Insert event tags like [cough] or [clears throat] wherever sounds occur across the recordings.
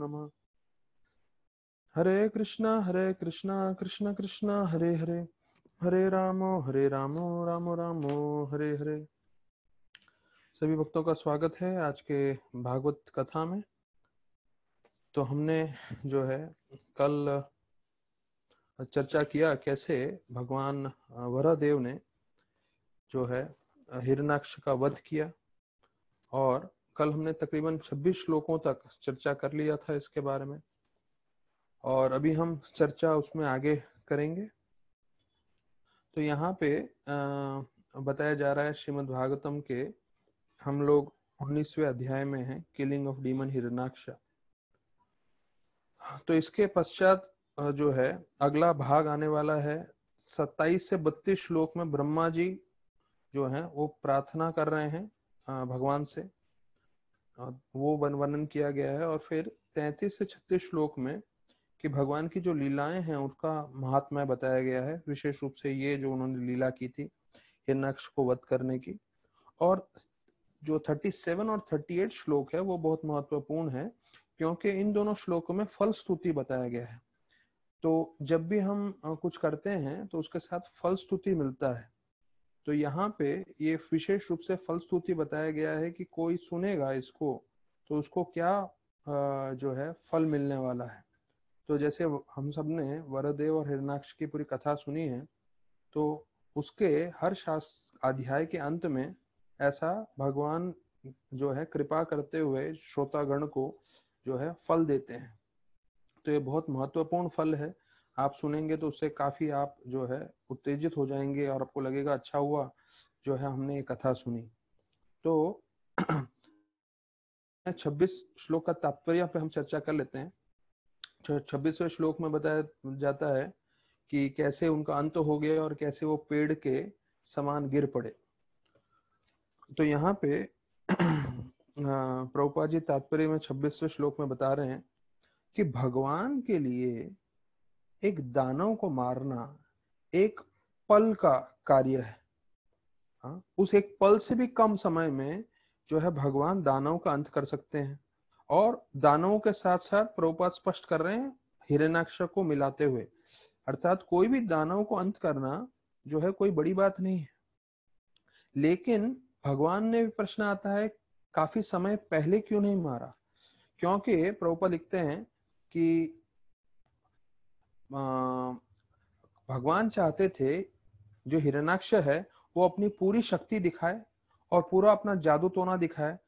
नमः हरे कृष्णा हरे कृष्णा कृष्ण कृष्णा हरे हरे हरे रामो हरे रामो रामो रामो हरे हरे सभी भक्तों का स्वागत है आज के भागवत कथा में तो हमने जो है कल चर्चा किया कैसे भगवान वरादेव ने जो है हिरणाक्ष का वध किया और कल हमने तकरीबन 26 श्लोकों तक चर्चा कर लिया था इसके बारे में और अभी हम चर्चा उसमें आगे करेंगे तो यहाँ पे बताया जा रहा है श्रीमद् भागवतम के हम लोग उन्नीसवे अध्याय में हैं किलिंग ऑफ डीमन हिरनाक्ष तो इसके पश्चात जो है अगला भाग आने वाला है सत्ताईस से बत्तीस श्लोक में ब्रह्मा जी जो है वो प्रार्थना कर रहे हैं भगवान से हाँ, वो वर्णन किया गया है और फिर तैतीस से छत्तीस श्लोक में कि भगवान की जो लीलाएं हैं उसका महात्मा बताया गया है विशेष रूप से ये जो उन्होंने लीला की थी हिरणाक्ष को वध करने की और जो 37 और 38 श्लोक है वो बहुत महत्वपूर्ण है क्योंकि इन दोनों श्लोकों में फल स्तुति बताया गया है तो जब भी हम कुछ करते हैं तो उसके साथ फल स्तुति मिलता है तो यहाँ पे ये विशेष रूप से फलस्तुति बताया गया है कि कोई सुनेगा इसको तो उसको क्या जो है फल मिलने वाला है तो जैसे हम सब ने वरदेव और हिरणाक्ष की पूरी कथा सुनी है तो उसके हर शास्त्र अध्याय के अंत में ऐसा भगवान जो है कृपा करते हुए श्रोतागण को जो है फल देते हैं तो ये बहुत महत्वपूर्ण फल है आप सुनेंगे तो उससे काफी आप जो है उत्तेजित हो जाएंगे और आपको लगेगा अच्छा हुआ जो है हमने ये कथा सुनी तो [clears throat] छब्बीस श्लोक का तात्पर्य पे हम चर्चा कर लेते हैं छब्बीसवें श्लोक में बताया जाता है कि कैसे उनका अंत हो गया और कैसे वो पेड़ के समान गिर पड़े तो यहाँ पे [clears throat] प्रभुपा जी तात्पर्य में छब्बीसवें श्लोक में बता रहे हैं कि भगवान के लिए एक दानव को मारना एक पल का कार्य है हाँ, उस एक पल से भी कम समय में जो है भगवान दानव का अंत कर सकते हैं और दानवों के साथ साथ प्रभुपाद स्पष्ट कर रहे हैं हिरणाक्ष को मिलाते हुए अर्थात कोई भी दानव को अंत करना जो है कोई बड़ी बात नहीं है लेकिन भगवान ने भी प्रश्न आता है काफी समय पहले क्यों नहीं मारा क्योंकि प्रभुपा लिखते हैं कि भगवान चाहते थे जो हिरणाक्ष है वो अपनी पूरी शक्ति दिखाए और पूरा अपना जादू टोना दिखाए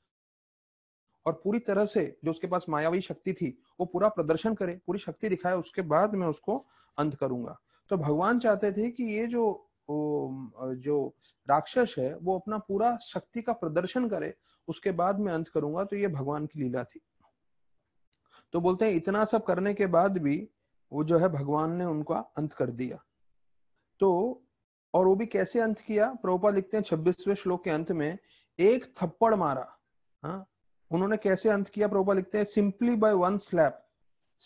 और पूरी तरह से जो उसके पास मायावी शक्ति थी वो पूरा प्रदर्शन करे पूरी शक्ति दिखाए उसके बाद मैं उसको अंत करूंगा तो भगवान चाहते थे कि ये जो जो राक्षस है वो अपना पूरा शक्ति का प्रदर्शन करे उसके बाद मैं अंत करूंगा तो ये भगवान की लीला थी तो बोलते हैं इतना सब करने के बाद भी वो जो है भगवान ने उनका अंत कर दिया तो और वो भी कैसे अंत किया प्रभुपा लिखते हैं छब्बीसवें श्लोक के अंत में एक थप्पड़ मारा हाँ उन्होंने कैसे अंत किया प्रभुपा लिखते हैं सिंपली बाय वन स्लैप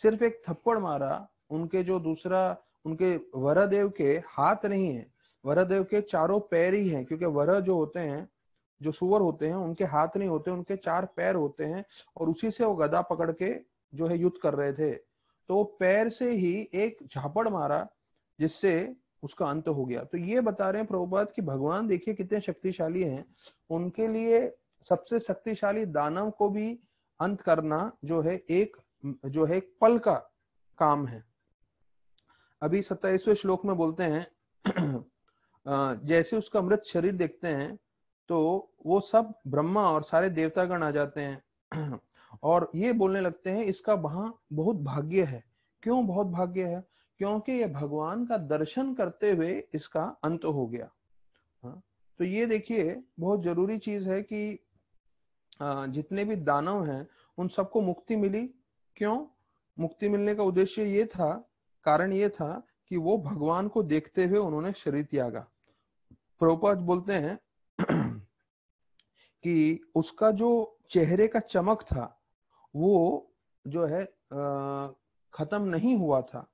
सिर्फ एक थप्पड़ मारा उनके जो दूसरा उनके वरदेव के हाथ नहीं है वरदेव के चारों पैर ही हैं क्योंकि वरह जो होते हैं जो सुअर होते हैं उनके हाथ नहीं होते उनके चार पैर होते हैं और उसी से वो गदा पकड़ के जो है युद्ध कर रहे थे तो पैर से ही एक झापड़ मारा जिससे उसका अंत हो गया तो ये बता रहे हैं प्रभुपाद कि भगवान देखिए कितने शक्तिशाली हैं उनके लिए सबसे शक्तिशाली दानव को भी अंत करना जो है एक जो है एक पल का काम है अभी सत्ताईसवें श्लोक में बोलते हैं [clears throat] जैसे उसका मृत शरीर देखते हैं तो वो सब ब्रह्मा और सारे देवतागण आ जाते हैं [clears throat] और ये बोलने लगते हैं इसका वहां बहुत भाग्य है क्यों बहुत भाग्य है क्योंकि ये भगवान का दर्शन करते हुए इसका अंत हो गया हाँ, तो ये देखिए बहुत जरूरी चीज है कि जितने भी दानव हैं उन सबको मुक्ति मिली क्यों मुक्ति मिलने का उद्देश्य ये था कारण ये था कि वो भगवान को देखते हुए उन्होंने शरीर त्यागा प्रोपाज बोलते हैं [clears throat] कि उसका जो चेहरे का चमक था वो जो है खत्म नहीं हुआ था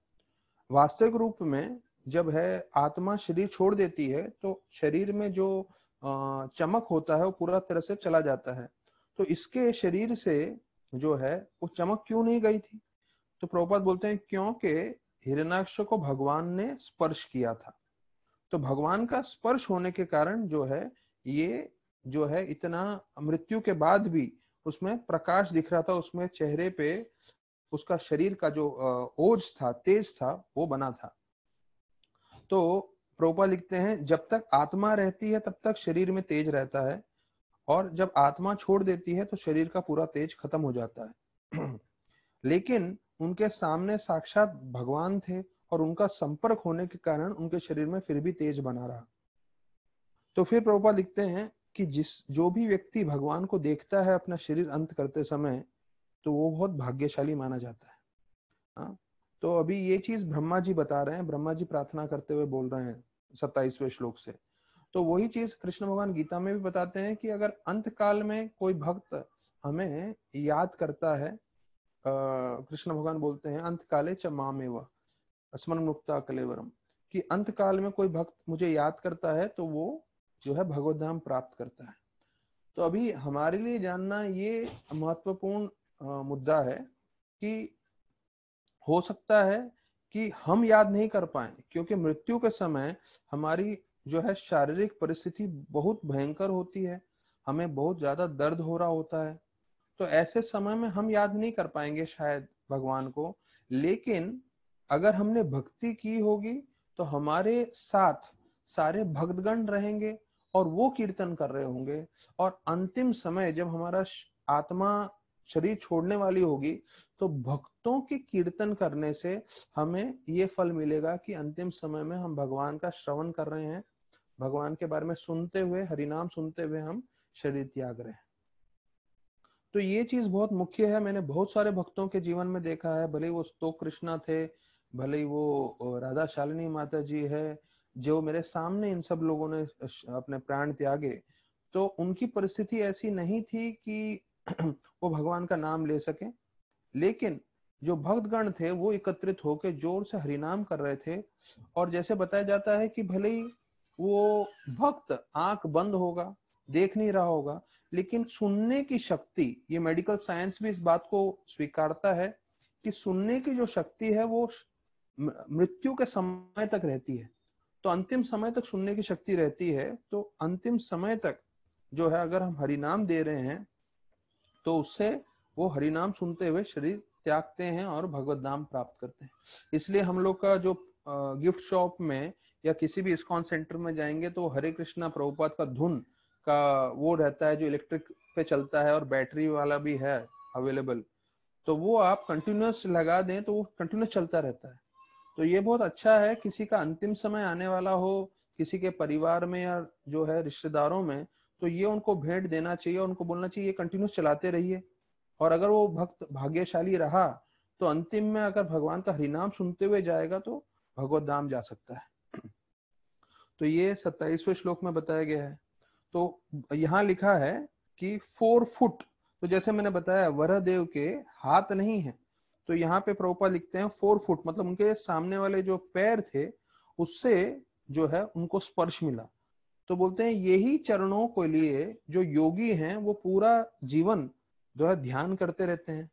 वास्तविक रूप में जब है आत्मा शरीर छोड़ देती है तो शरीर में जो चमक होता है वो पूरा तरह से चला जाता है तो इसके शरीर से जो है वो चमक क्यों नहीं गई थी तो प्रभुपात बोलते हैं क्योंकि हिरणाक्ष को भगवान ने स्पर्श किया था तो भगवान का स्पर्श होने के कारण जो है ये जो है इतना मृत्यु के बाद भी उसमें प्रकाश दिख रहा था उसमें चेहरे पे उसका शरीर का जो ओज था तेज था वो बना था तो प्रोपा लिखते हैं जब तक आत्मा रहती है तब तक शरीर में तेज रहता है और जब आत्मा छोड़ देती है तो शरीर का पूरा तेज खत्म हो जाता है [clears throat] लेकिन उनके सामने साक्षात भगवान थे और उनका संपर्क होने के कारण उनके शरीर में फिर भी तेज बना रहा तो फिर प्रभुपा लिखते हैं कि जिस जो भी व्यक्ति भगवान को देखता है अपना शरीर अंत करते समय तो वो बहुत भाग्यशाली माना जाता है आ? हाँ? तो अभी ये चीज ब्रह्मा जी बता रहे हैं ब्रह्मा जी प्रार्थना करते हुए बोल रहे हैं सत्ताईसवें श्लोक से तो वही चीज कृष्ण भगवान गीता में भी बताते हैं कि अगर अंत काल में कोई भक्त हमें याद करता है कृष्ण भगवान बोलते हैं अंत काले च मामेव स्मरण मुक्ता कलेवरम कि अंत काल में कोई भक्त मुझे याद करता है तो वो जो है भगवत धाम प्राप्त करता है तो अभी हमारे लिए जानना ये महत्वपूर्ण मुद्दा है कि हो सकता है कि हम याद नहीं कर पाए क्योंकि मृत्यु के समय हमारी जो है शारीरिक परिस्थिति बहुत भयंकर होती है हमें बहुत ज्यादा दर्द हो रहा होता है तो ऐसे समय में हम याद नहीं कर पाएंगे शायद भगवान को लेकिन अगर हमने भक्ति की होगी तो हमारे साथ सारे भक्तगण रहेंगे और वो कीर्तन कर रहे होंगे और अंतिम समय जब हमारा आत्मा शरीर छोड़ने वाली होगी तो भक्तों के कीर्तन करने से हमें ये फल मिलेगा कि अंतिम समय में हम भगवान का श्रवण कर रहे हैं भगवान के बारे में सुनते हुए हरिनाम सुनते हुए हम शरीर त्याग रहे हैं तो ये चीज बहुत मुख्य है मैंने बहुत सारे भक्तों के जीवन में देखा है भले वो स्तो कृष्णा थे भले वो राधा शालिनी माता जी है जो मेरे सामने इन सब लोगों ने अपने प्राण त्यागे तो उनकी परिस्थिति ऐसी नहीं थी कि [clears throat] वो भगवान का नाम ले सके लेकिन जो भक्तगण थे वो एकत्रित होकर जोर से हरिनाम कर रहे थे और जैसे बताया जाता है कि भले ही वो भक्त आंख बंद होगा देख नहीं रहा होगा लेकिन सुनने की शक्ति ये मेडिकल साइंस भी इस बात को स्वीकारता है कि सुनने की जो शक्ति है वो मृत्यु के समय तक रहती है तो अंतिम समय तक सुनने की शक्ति रहती है तो अंतिम समय तक जो है अगर हम हरिनाम दे रहे हैं तो उससे वो हरिनाम सुनते हुए शरीर त्यागते हैं और भगवत नाम प्राप्त करते हैं इसलिए हम लोग का जो गिफ्ट शॉप में या किसी भी इस्कॉन सेंटर में जाएंगे तो हरे कृष्णा प्रभुपाद का धुन का वो रहता है जो इलेक्ट्रिक पे चलता है और बैटरी वाला भी है अवेलेबल तो वो आप कंटिन्यूस लगा दें तो वो कंटिन्यूस चलता रहता है तो ये बहुत अच्छा है किसी का अंतिम समय आने वाला हो किसी के परिवार में या जो है रिश्तेदारों में तो ये उनको भेंट देना चाहिए उनको बोलना चाहिए कंटिन्यूस चलाते रहिए और अगर वो भक्त भाग्यशाली रहा तो अंतिम में अगर भगवान का हरिनाम सुनते हुए जाएगा तो भगवत धाम जा सकता है तो ये सत्ताईसवें श्लोक में बताया गया है तो यहाँ लिखा है कि फोर फुट तो जैसे मैंने बताया वरह देव के हाथ नहीं है तो यहाँ पे प्रोपा लिखते हैं फोर फुट मतलब उनके सामने वाले जो पैर थे उससे जो है उनको स्पर्श मिला तो बोलते हैं यही चरणों के लिए जो योगी हैं वो पूरा जीवन जो है ध्यान करते रहते हैं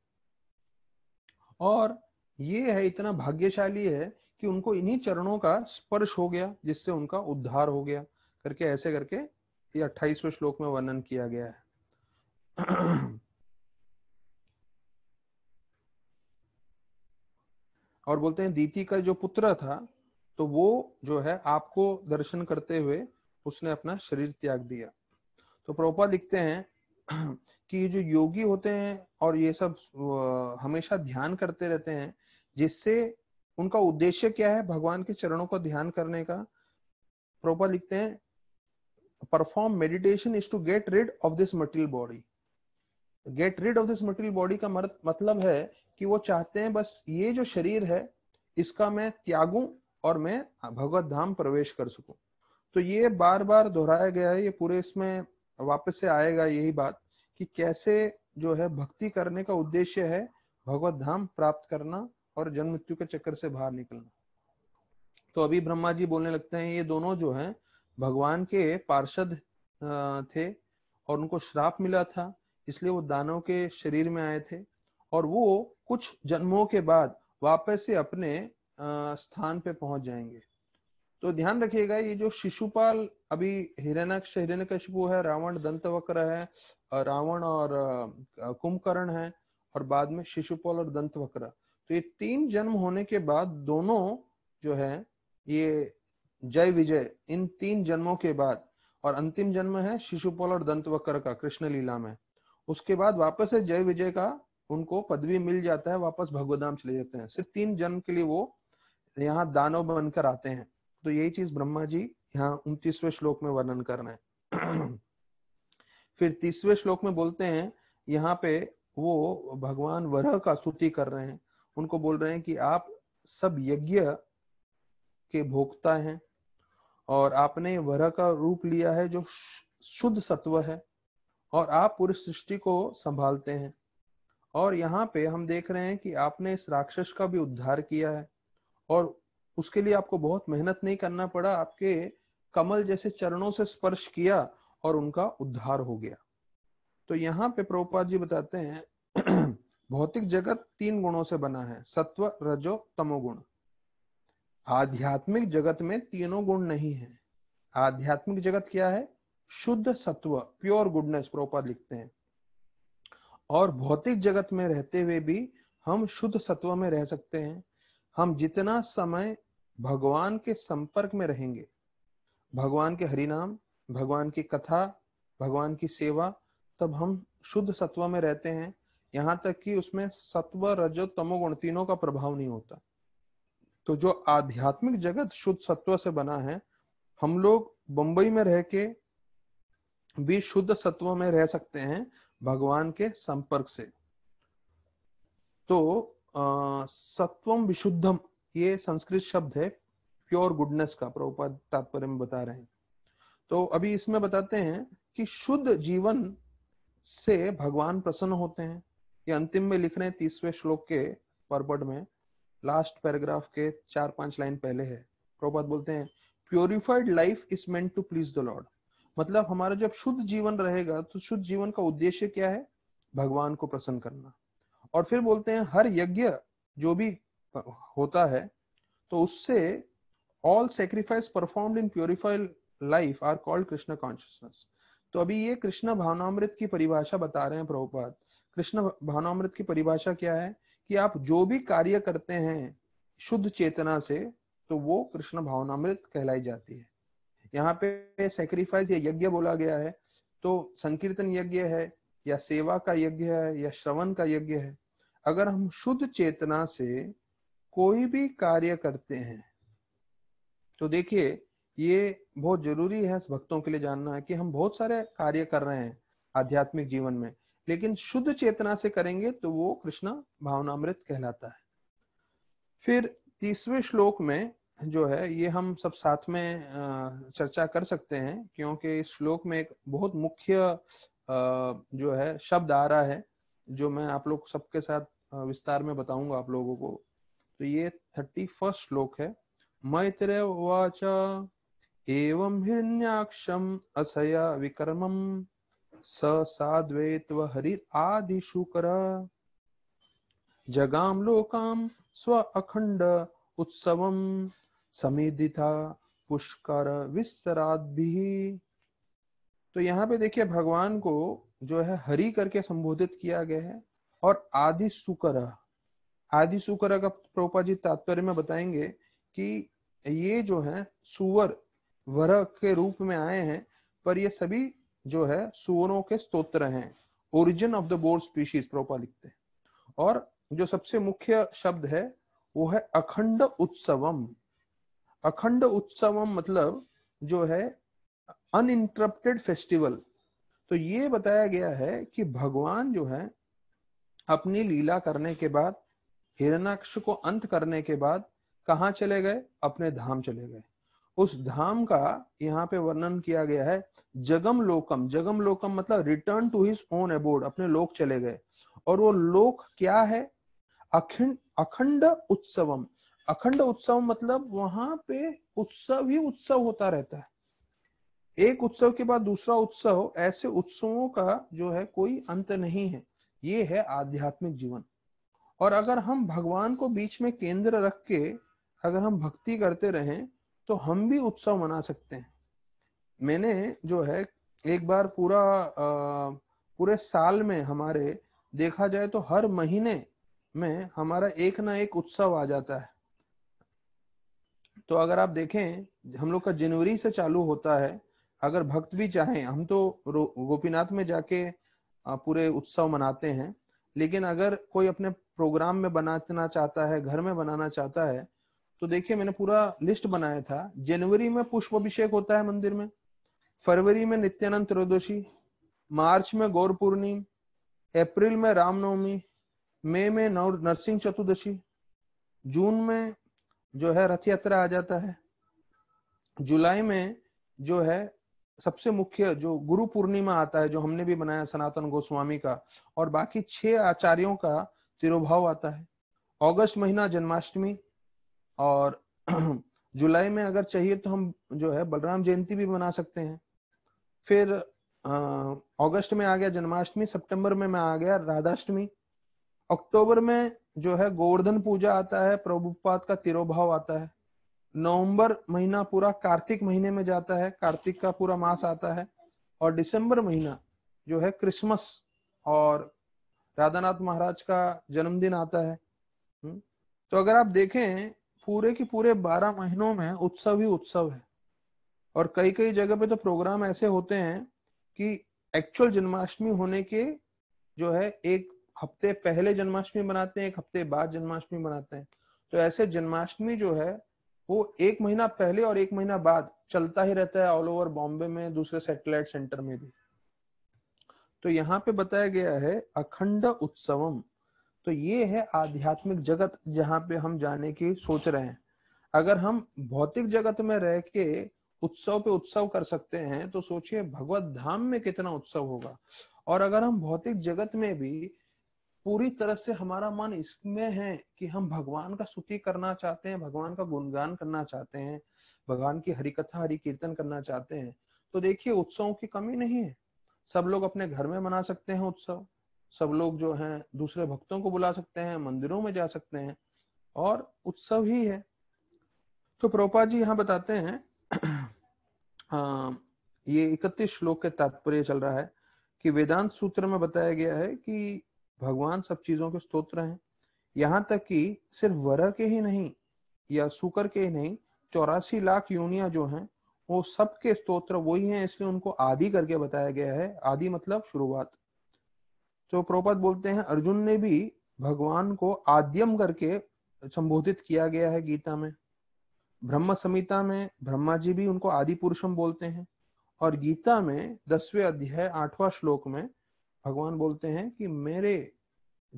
और ये है इतना भाग्यशाली है कि उनको इन्हीं चरणों का स्पर्श हो गया जिससे उनका उद्धार हो गया करके ऐसे करके ये अट्ठाईसवें श्लोक में वर्णन किया गया है [clears throat] और बोलते हैं दीति का जो पुत्र था तो वो जो है आपको दर्शन करते हुए उसने अपना शरीर त्याग दिया तो प्रोपा लिखते हैं [clears throat] कि जो योगी होते हैं और ये सब हमेशा ध्यान करते रहते हैं जिससे उनका उद्देश्य क्या है भगवान के चरणों का ध्यान करने का प्रोपा लिखते हैं perform meditation is to get rid of this material body get rid of this material body का मतलब है कि वो चाहते हैं बस ये जो शरीर है इसका मैं त्यागूं और मैं भगवत धाम प्रवेश कर सकूं तो ये बार बार दोहराया गया है ये पूरे इसमें वापस से आएगा यही बात कि कैसे जो है भक्ति करने का उद्देश्य है भगवत धाम प्राप्त करना और जन्म मृत्यु के चक्कर से बाहर निकलना तो अभी ब्रह्मा जी बोलने लगते हैं ये दोनों जो हैं भगवान के पार्षद थे और उनको श्राप मिला था इसलिए वो दानव के शरीर में आए थे और वो कुछ जन्मों के बाद वापस से अपने स्थान पे पहुंच जाएंगे तो ध्यान रखिएगा ये जो शिशुपाल अभी हिरण्यक्ष हिरण्यकशिपु है रावण दंतवक्र है रावण और कुंभकर्ण है और बाद में शिशुपाल और दंतवक्र तो ये तीन जन्म होने के बाद दोनों जो है ये जय विजय इन तीन जन्मों के बाद और अंतिम जन्म है शिशुपाल और दंतवक्र का कृष्ण लीला में उसके बाद वापस है जय विजय का उनको पदवी मिल जाता है वापस भगवदाम चले जाते हैं सिर्फ तीन जन्म के लिए वो यहाँ दानव बनकर आते हैं तो यही चीज ब्रह्मा जी यहाँ उनतीसवें श्लोक में वर्णन कर रहे हैं [clears throat] फिर तीसवें श्लोक में बोलते हैं यहाँ पे वो भगवान वरह का स्तुति कर रहे हैं उनको बोल रहे हैं कि आप सब यज्ञ के भोक्ता हैं और आपने वरह का रूप लिया है जो शुद्ध सत्व है और आप पूरी सृष्टि को संभालते हैं और यहाँ पे हम देख रहे हैं कि आपने इस राक्षस का भी उद्धार किया है और उसके लिए आपको बहुत मेहनत नहीं करना पड़ा आपके कमल जैसे चरणों से स्पर्श किया और उनका उद्धार हो गया तो यहाँ पे प्रभुपाद जी बताते हैं [clears throat] भौतिक जगत तीन गुणों से बना है सत्व रजो तमोगुण आध्यात्मिक जगत में तीनों गुण नहीं है आध्यात्मिक जगत क्या है शुद्ध सत्व प्योर गुडनेस प्रोपाद लिखते हैं और भौतिक जगत में रहते हुए भी हम शुद्ध सत्व में रह सकते हैं हम जितना समय भगवान के संपर्क में रहेंगे भगवान के हरिनाम भगवान की कथा भगवान की सेवा तब हम शुद्ध सत्व में रहते हैं यहाँ तक कि उसमें सत्व रजो तमोगुण तीनों का प्रभाव नहीं होता तो जो आध्यात्मिक जगत शुद्ध सत्व से बना है हम लोग बंबई में रह के भी शुद्ध सत्व में रह सकते हैं भगवान के संपर्क से तो सत्वम विशुद्धम ये संस्कृत शब्द है प्योर गुडनेस का प्रभुपाद तात्पर्य में बता रहे हैं तो अभी इसमें बताते हैं कि शुद्ध जीवन से भगवान प्रसन्न होते हैं ये अंतिम में लिख रहे हैं तीसवे श्लोक के परपट में लास्ट पैराग्राफ के चार पांच लाइन पहले है प्रभुपाद बोलते हैं purified life is meant to please the lord मतलब हमारा जब शुद्ध जीवन रहेगा तो शुद्ध जीवन का उद्देश्य क्या है भगवान को प्रसन्न करना और फिर बोलते हैं हर यज्ञ जो भी होता है तो उससे all sacrifice performed in purified life are called Krishna consciousness तो अभी ये कृष्ण भावनामृत की परिभाषा बता रहे हैं प्रभुपाद कृष्ण भावनामृत की परिभाषा क्या है कि आप जो भी कार्य करते हैं शुद्ध चेतना से तो वो कृष्ण भावनामृत कहलाई जाती है यहाँ पे सेक्रीफाइस या यज्ञ बोला गया है तो संकीर्तन यज्ञ है या सेवा का यज्ञ है या श्रवण का यज्ञ है अगर हम शुद्ध चेतना से कोई भी कार्य करते हैं तो देखिए ये बहुत जरूरी है भक्तों के लिए जानना है कि हम बहुत सारे कार्य कर रहे हैं आध्यात्मिक जीवन में लेकिन शुद्ध चेतना से करेंगे तो वो कृष्णा भावनामृत कहलाता है फिर तीसवें श्लोक में जो है ये हम सब साथ में चर्चा कर सकते हैं क्योंकि इस श्लोक में एक बहुत मुख्य जो है शब्द आ रहा है जो मैं आप लोग सबके साथ विस्तार में बताऊंगा आप लोगों को तो ये थर्टी फर्स्ट श्लोक है मैत्र वाच एवं हिरण्याक्षम असया विकर्मम स साद्वैत हरि आदि शुकर जगाम लोकाम स्व अखंड उत्सवम समेधिता पुष्कर भी तो यहाँ पे देखिए भगवान को जो है हरि करके संबोधित किया गया है और आदि सुकर आदि सुकर का प्रोपा जी तात्पर्य में बताएंगे कि ये जो है सुवर वर के रूप में आए हैं पर ये सभी जो है सुवरों के स्तोत्र हैं origin of the boar species प्रोपा लिखते हैं और जो सबसे मुख्य शब्द है वो है अखंड उत्सवम अखंड उत्सवम मतलब जो है अनइंटरप्टेड फेस्टिवल तो ये बताया गया है कि भगवान जो है अपनी लीला करने के बाद हिरणाक्ष को अंत करने के बाद कहा चले गए अपने धाम चले गए उस धाम का यहाँ पे वर्णन किया गया है जगम लोकम जगम लोकम मतलब return to his own abode अपने लोक चले गए और वो लोक क्या है अखंड अखंड उत्सवम अखंड उत्सव मतलब वहां पे उत्सव ही उत्सव होता रहता है एक उत्सव के बाद दूसरा उत्सव ऐसे उत्सवों का जो है कोई अंत नहीं है ये है आध्यात्मिक जीवन और अगर हम भगवान को बीच में केंद्र रख के अगर हम भक्ति करते रहें तो हम भी उत्सव मना सकते हैं मैंने जो है एक बार पूरा आ, पूरे साल में हमारे देखा जाए तो हर महीने में हमारा एक ना एक उत्सव आ जाता है तो अगर आप देखें हम लोग का जनवरी से चालू होता है अगर भक्त भी चाहें हम तो गोपीनाथ में जाके पूरे उत्सव मनाते हैं लेकिन अगर कोई अपने प्रोग्राम में बनाना चाहता है घर में बनाना चाहता है तो देखिए मैंने पूरा लिस्ट बनाया था जनवरी में पुष्प अभिषेक होता है मंदिर में फरवरी में नित्यानंद त्रयोदशी मार्च में गौर पूर्णिम अप्रैल में रामनवमी मई में नरसिंह चतुर्दशी जून में जो है रथ यात्रा आ जाता है जुलाई में जो है सबसे मुख्य जो गुरु पूर्णिमा आता है जो हमने भी बनाया सनातन गोस्वामी का और बाकी छह आचार्यों का तिरुभाव आता है अगस्त महीना जन्माष्टमी और [clears throat] जुलाई में अगर चाहिए तो हम जो है बलराम जयंती भी मना सकते हैं फिर अगस्त में आ गया जन्माष्टमी सितंबर में मैं आ गया राधाष्टमी अक्टूबर में जो है गोवर्धन पूजा आता है प्रभुपाद का तिरोभाव आता है नवंबर महीना पूरा कार्तिक महीने में जाता है कार्तिक का पूरा मास आता है और दिसंबर महीना जो है क्रिसमस और राधानाथ महाराज का जन्मदिन आता है हम्म, तो अगर आप देखें पूरे की पूरे बारह महीनों में उत्सव ही उत्सव है और कई कई जगह पे तो प्रोग्राम ऐसे होते हैं कि एक्चुअल जन्माष्टमी होने के जो है एक हफ्ते पहले जन्माष्टमी मनाते हैं एक हफ्ते बाद जन्माष्टमी मनाते हैं तो ऐसे जन्माष्टमी जो है वो एक महीना पहले और एक महीना बाद चलता ही रहता है ऑल ओवर बॉम्बे में दूसरे सेटेलाइट सेंटर में भी तो यहाँ पे बताया गया है अखंड उत्सवम तो ये है आध्यात्मिक जगत जहाँ पे हम जाने की सोच रहे हैं अगर हम भौतिक जगत में रह के उत्सव पे उत्सव कर सकते हैं तो सोचिए भगवत धाम में कितना उत्सव होगा और अगर हम भौतिक जगत में भी पूरी तरह से हमारा मन इसमें है कि हम भगवान का स्तुति करना चाहते हैं भगवान का गुणगान करना चाहते हैं भगवान की हरिकथा हरि कीर्तन करना चाहते हैं तो देखिए उत्सवों की कमी नहीं है सब लोग अपने घर में मना सकते हैं उत्सव सब लोग जो हैं दूसरे भक्तों को बुला सकते हैं मंदिरों में जा सकते हैं और उत्सव ही है तो प्रोपा जी यहाँ बताते हैं [clears throat] हाँ, ये इकतीस श्लोक के तात्पर्य चल रहा है कि वेदांत सूत्र में बताया गया है कि भगवान सब चीजों के स्तोत्र हैं यहाँ तक कि सिर्फ वरह के ही नहीं या सुकर के ही नहीं चौरासी लाख यूनिया जो हैं वो सबके स्तोत्र वही हैं इसलिए उनको आदि करके बताया गया है आदि मतलब शुरुआत तो प्रोपद बोलते हैं अर्जुन ने भी भगवान को आद्यम करके संबोधित किया गया है गीता में ब्रह्म संहिता में ब्रह्मा जी भी उनको आदि पुरुषम बोलते हैं और गीता में दसवें अध्याय आठवां श्लोक में भगवान बोलते हैं कि मेरे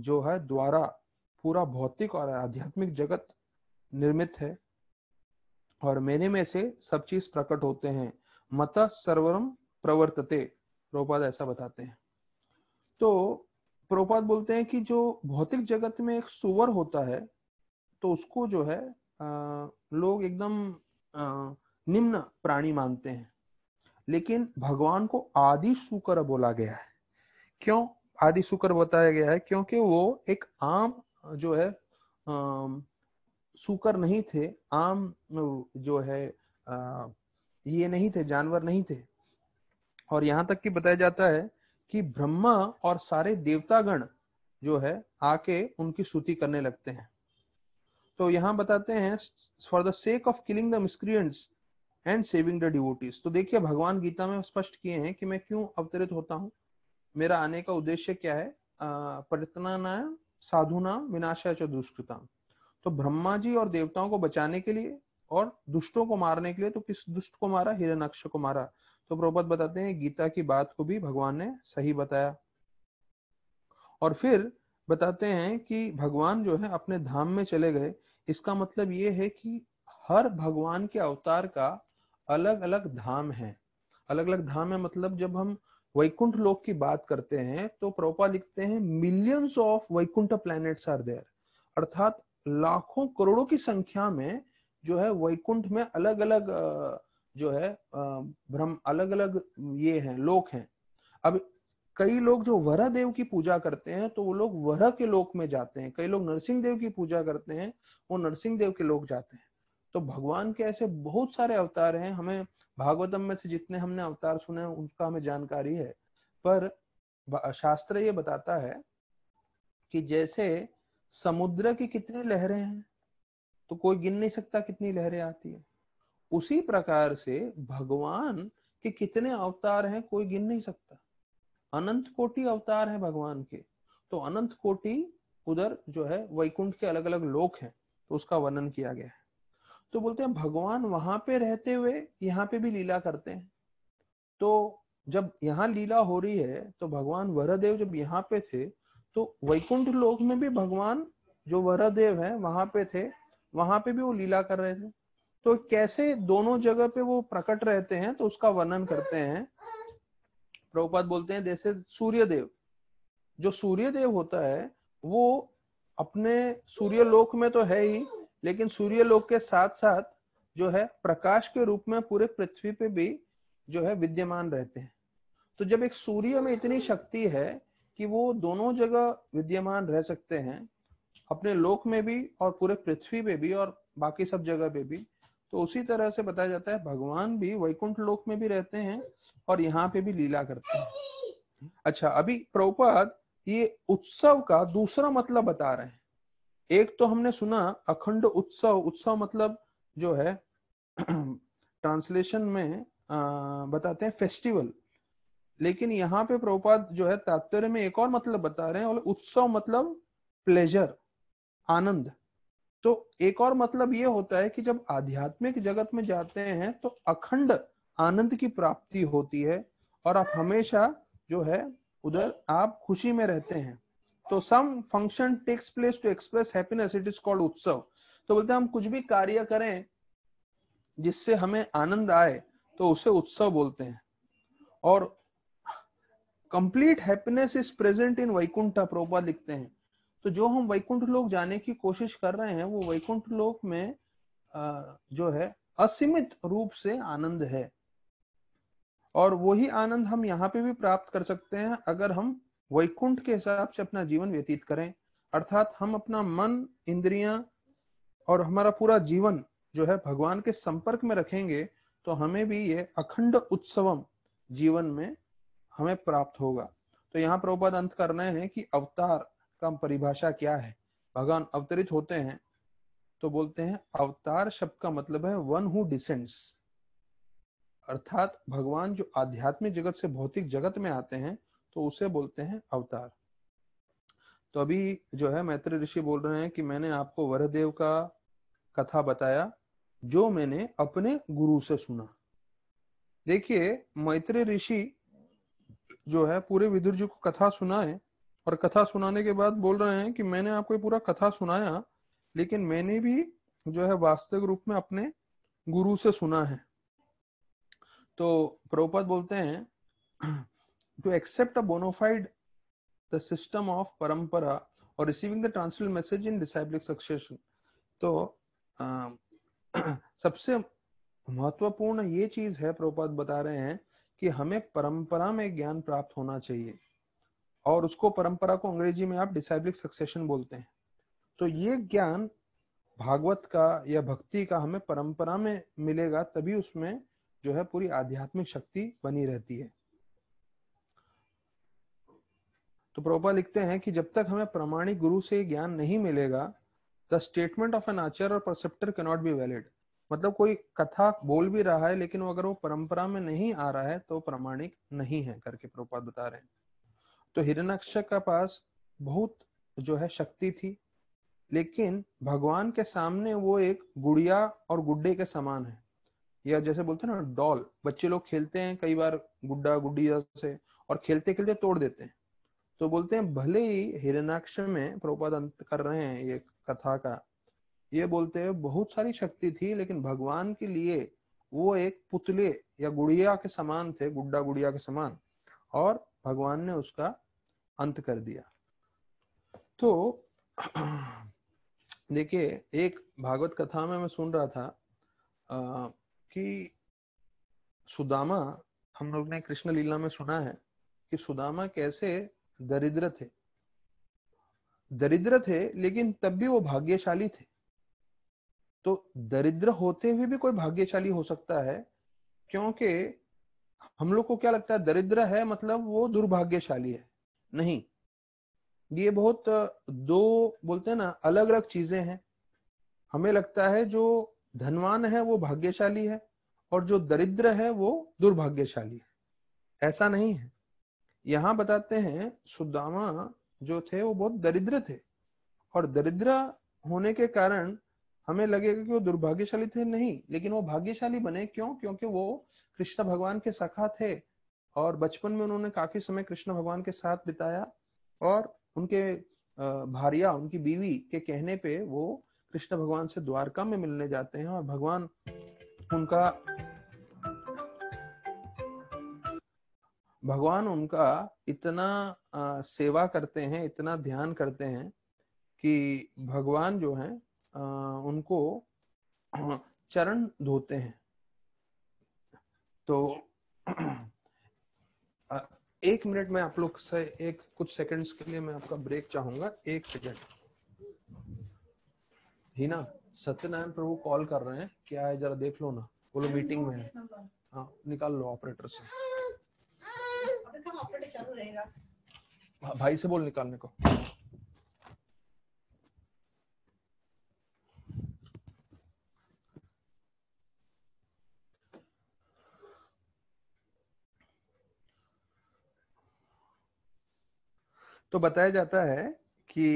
जो है द्वारा पूरा भौतिक और आध्यात्मिक जगत निर्मित है और मेरे में से सब चीज प्रकट होते हैं मत सर्वरम प्रवर्तते प्रोपाद ऐसा बताते हैं तो प्रोपाद बोलते हैं कि जो भौतिक जगत में एक सुवर होता है तो उसको जो है आ, लोग एकदम निम्न प्राणी मानते हैं लेकिन भगवान को आदि सुकर बोला गया है क्यों आदि सुकर बताया गया है क्योंकि वो एक आम जो है आ, सुकर नहीं थे आम जो है आ, ये नहीं थे जानवर नहीं थे और यहाँ तक कि बताया जाता है कि ब्रह्मा और सारे देवतागण जो है आके उनकी श्रुति करने लगते हैं तो यहाँ बताते हैं for the sake of killing the miscreants and saving the devotees तो देखिए भगवान गीता में स्पष्ट किए हैं कि मैं क्यों अवतरित होता हूँ मेरा आने का उद्देश्य क्या है परितनाना साधुना विनाशा च दुष्कृता तो ब्रह्मा जी और देवताओं को बचाने के लिए और दुष्टों को मारने के लिए तो किस दुष्ट को मारा हिरणाक्ष को मारा तो प्रभुपत बताते हैं गीता की बात को भी भगवान ने सही बताया और फिर बताते हैं कि भगवान जो है अपने धाम में चले गए इसका मतलब ये है कि हर भगवान के अवतार का अलग अलग धाम है अलग अलग धाम है मतलब जब हम वैकुंठ लोक की बात करते हैं तो प्रोपा लिखते हैं millions of Vaikuntha planets are there अर्थात लाखों करोड़ों की संख्या में जो है वैकुंठ में अलग अलग जो है भ्रम अलग अलग ये हैं लोक हैं अब कई लोग जो वरह देव की पूजा करते हैं तो वो लोग वरह के लोक में जाते हैं कई लोग नरसिंह देव की पूजा करते हैं वो नरसिंह देव के लोग जाते हैं तो भगवान के ऐसे बहुत सारे अवतार हैं हमें भागवतम में से जितने हमने अवतार सुने हैं उनका हमें जानकारी है पर शास्त्र ये बताता है कि जैसे समुद्र की कितनी लहरें हैं तो कोई गिन नहीं सकता कितनी लहरें आती है उसी प्रकार से भगवान के कितने अवतार हैं कोई गिन नहीं सकता अनंत कोटि अवतार है भगवान के तो अनंत कोटि उधर जो है वैकुंठ के अलग अलग लोक हैं तो उसका वर्णन किया गया है तो बोलते हैं भगवान वहां पे रहते हुए यहाँ पे भी लीला करते हैं तो जब यहाँ लीला हो रही है तो भगवान वरदेव जब यहाँ पे थे तो वैकुंठ लोक में भी भगवान जो वरदेव है वहां पे थे वहां पे भी वो लीला कर रहे थे तो कैसे दोनों जगह पे वो प्रकट रहते हैं तो उसका वर्णन करते हैं प्रभुपाद बोलते हैं जैसे सूर्यदेव जो सूर्यदेव होता है वो अपने सूर्यलोक में तो है ही लेकिन सूर्य लोक के साथ साथ जो है प्रकाश के रूप में पूरे पृथ्वी पे भी जो है विद्यमान रहते हैं तो जब एक सूर्य में इतनी शक्ति है कि वो दोनों जगह विद्यमान रह सकते हैं अपने लोक में भी और पूरे पृथ्वी पे भी और बाकी सब जगह पे भी तो उसी तरह से बताया जाता है भगवान भी वैकुंठ लोक में भी रहते हैं और यहाँ पे भी लीला करते हैं अच्छा अभी प्रभुपाद ये उत्सव का दूसरा मतलब बता रहे हैं एक तो हमने सुना अखंड उत्सव उत्सव मतलब जो है ट्रांसलेशन [clears throat] में आ, बताते हैं फेस्टिवल लेकिन यहाँ पे प्रभुपाद जो है तात्पर्य में एक और मतलब बता रहे हैं और उत्सव मतलब प्लेजर आनंद तो एक और मतलब ये होता है कि जब आध्यात्मिक जगत में जाते हैं तो अखंड आनंद की प्राप्ति होती है और आप हमेशा जो है उधर आप खुशी में रहते हैं तो some function takes place to express happiness it is called utsav तो बोलते हैं हम कुछ भी कार्य करें जिससे हमें आनंद आए तो उसे उत्सव बोलते हैं और complete happiness is present in Vaikuntha प्रोपा लिखते हैं तो जो हम वैकुंठ लोग जाने की कोशिश कर रहे हैं वो वैकुंठ लोक में जो है असीमित रूप से आनंद है और वही आनंद हम यहाँ पे भी प्राप्त कर सकते हैं अगर हम वैकुंठ के हिसाब से अपना जीवन व्यतीत करें अर्थात हम अपना मन इंद्रियां और हमारा पूरा जीवन जो है भगवान के संपर्क में रखेंगे तो हमें भी ये अखंड उत्सवम जीवन में हमें प्राप्त होगा तो यहाँ पर अंत कर रहे हैं कि अवतार का परिभाषा क्या है भगवान अवतरित होते हैं तो बोलते हैं अवतार शब्द का मतलब है वन हु डिसेंड्स अर्थात भगवान जो आध्यात्मिक जगत से भौतिक जगत में आते हैं तो उसे बोलते हैं अवतार तो अभी जो है मैत्र ऋषि बोल रहे हैं कि मैंने आपको वरदेव का कथा बताया जो मैंने अपने गुरु से सुना देखिए मैत्र ऋषि जो है पूरे विदुर जी को कथा सुनाए और कथा सुनाने के बाद बोल रहे हैं कि मैंने आपको ये पूरा कथा सुनाया लेकिन मैंने भी जो है वास्तविक रूप में अपने गुरु से सुना है तो प्रभुपद बोलते हैं to accept a bona fide the system of parampara or receiving the transmitted message in disciplic succession तो आ, [clears throat] सबसे महत्वपूर्ण ये चीज है प्रभुपाद बता रहे हैं कि हमें परंपरा में ज्ञान प्राप्त होना चाहिए और उसको परंपरा को अंग्रेजी में आप डिसाइबलिक सक्सेशन बोलते हैं तो ये ज्ञान भागवत का या भक्ति का हमें परंपरा में मिलेगा तभी उसमें जो है पूरी आध्यात्मिक शक्ति बनी रहती है तो प्रोपा लिखते हैं कि जब तक हमें प्रमाणिक गुरु से ज्ञान नहीं मिलेगा the statement of an acharya or preceptor cannot be valid मतलब कोई कथा बोल भी रहा है लेकिन वो अगर वो परंपरा में नहीं आ रहा है तो प्रमाणिक नहीं है करके प्रोपात बता रहे हैं तो हिरणाक्ष का पास बहुत जो है शक्ति थी लेकिन भगवान के सामने वो एक गुड़िया और गुड्डे के समान है या जैसे बोलते हैं ना डॉल बच्चे लोग खेलते हैं कई बार गुड्डा गुड्डिया से और खेलते खेलते तोड़ देते हैं तो बोलते हैं भले ही हिरणाक्ष में प्रोपद अंत कर रहे हैं ये कथा का ये बोलते हैं बहुत सारी शक्ति थी लेकिन भगवान के लिए वो एक पुतले या गुड़िया के समान थे गुड्डा गुड़िया के समान और भगवान ने उसका अंत कर दिया तो [clears throat] देखिए एक भागवत कथा में मैं सुन रहा था आ, कि सुदामा हम लोग ने कृष्ण लीला में सुना है कि सुदामा कैसे दरिद्र थे दरिद्र थे लेकिन तब भी वो भाग्यशाली थे तो दरिद्र होते हुए भी कोई भाग्यशाली हो सकता है क्योंकि हम लोग को क्या लगता है दरिद्र है मतलब वो दुर्भाग्यशाली है नहीं ये बहुत दो बोलते हैं ना अलग अलग चीजें हैं हमें लगता है जो धनवान है वो भाग्यशाली है और जो दरिद्र है वो दुर्भाग्यशाली है ऐसा नहीं है यहाँ बताते हैं सुदामा जो थे वो बहुत दरिद्र थे और दरिद्र होने के कारण हमें लगेगा कि वो दुर्भाग्यशाली थे नहीं लेकिन वो भाग्यशाली बने क्यों क्योंकि वो कृष्ण भगवान के सखा थे और बचपन में उन्होंने काफी समय कृष्ण भगवान के साथ बिताया और उनके भारिया उनकी बीवी के कहने पे वो कृष्ण भगवान से द्वारका में मिलने जाते हैं और भगवान उनका भगवान उनका इतना आ, सेवा करते हैं इतना ध्यान करते हैं कि भगवान जो है आ, उनको [clears throat] चरण धोते हैं तो [clears throat] एक मिनट में आप लोग से एक कुछ सेकंड्स के लिए मैं आपका ब्रेक चाहूंगा एक सेकंड हिना सत्यनारायण प्रभु कॉल कर रहे हैं क्या है जरा देख लो ना बोलो मीटिंग में है हाँ निकाल लो ऑपरेटर से चालू रहेगा भाई से बोल निकालने को तो बताया जाता है कि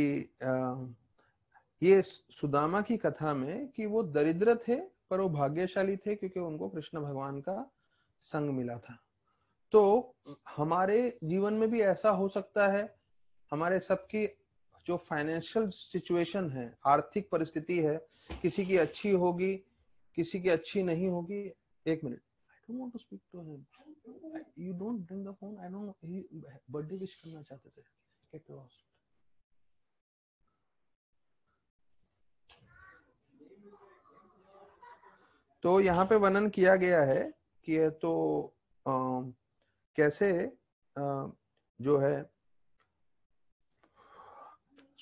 ये सुदामा की कथा में कि वो दरिद्र थे पर वो भाग्यशाली थे क्योंकि उनको कृष्ण भगवान का संग मिला था तो हमारे जीवन में भी ऐसा हो सकता है हमारे सबकी जो फाइनेंशियल सिचुएशन है आर्थिक परिस्थिति है किसी की अच्छी होगी किसी की अच्छी नहीं होगी एक minute I don't want to speak to him you don't the phone I don't ही बर्थडे विश करना चाहते थे गेट लॉस्ट तो यहाँ पे वर्णन किया गया है कि तो आ, कैसे जो है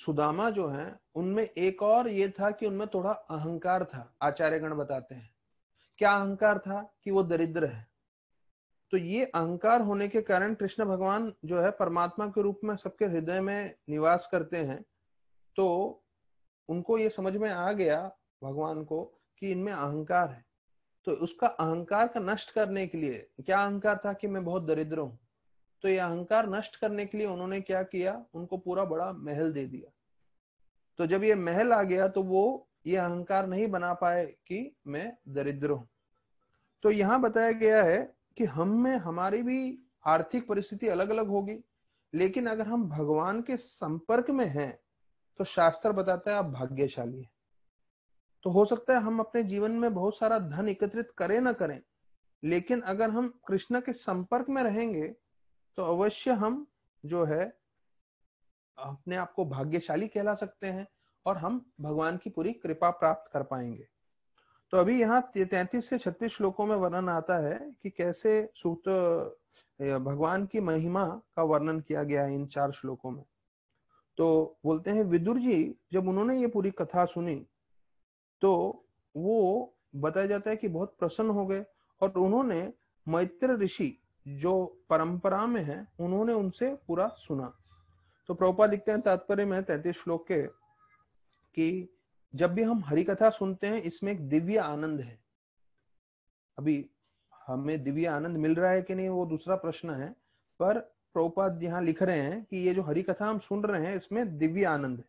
सुदामा जो है उनमें एक और ये था कि उनमें थोड़ा अहंकार था आचार्यगण बताते हैं क्या अहंकार था कि वो दरिद्र है तो ये अहंकार होने के कारण कृष्ण भगवान जो है परमात्मा के रूप में सबके हृदय में निवास करते हैं तो उनको ये समझ में आ गया भगवान को कि इनमें अहंकार है तो उसका अहंकार का नष्ट करने के लिए क्या अहंकार था कि मैं बहुत दरिद्र हूं तो यह अहंकार नष्ट करने के लिए उन्होंने क्या किया उनको पूरा बड़ा महल दे दिया तो जब ये महल आ गया तो वो ये अहंकार नहीं बना पाए कि मैं दरिद्र हूं तो यहां बताया गया है कि हम में हमारी भी आर्थिक परिस्थिति अलग अलग होगी लेकिन अगर हम भगवान के संपर्क में हैं तो शास्त्र बताता है आप भाग्यशाली हैं तो हो सकता है हम अपने जीवन में बहुत सारा धन एकत्रित करें ना करें लेकिन अगर हम कृष्ण के संपर्क में रहेंगे तो अवश्य हम जो है अपने आप को भाग्यशाली कहला सकते हैं और हम भगवान की पूरी कृपा प्राप्त कर पाएंगे तो अभी यहाँ तैतीस से छत्तीस श्लोकों में वर्णन आता है कि कैसे सूत भगवान की महिमा का वर्णन किया गया है इन चार श्लोकों में तो बोलते हैं विदुर जी जब उन्होंने ये पूरी कथा सुनी तो वो बताया जाता है कि बहुत प्रसन्न हो गए और उन्होंने मैत्र ऋषि जो परंपरा में है उन्होंने उनसे पूरा सुना तो प्रभुपा लिखते हैं तात्पर्य में तैतीस श्लोक के कि जब भी हम हरि कथा सुनते हैं इसमें एक दिव्य आनंद है अभी हमें दिव्य आनंद मिल रहा है कि नहीं वो दूसरा प्रश्न है पर प्रभुपाद यहाँ लिख रहे हैं कि ये जो हरि कथा हम सुन रहे हैं इसमें दिव्य आनंद है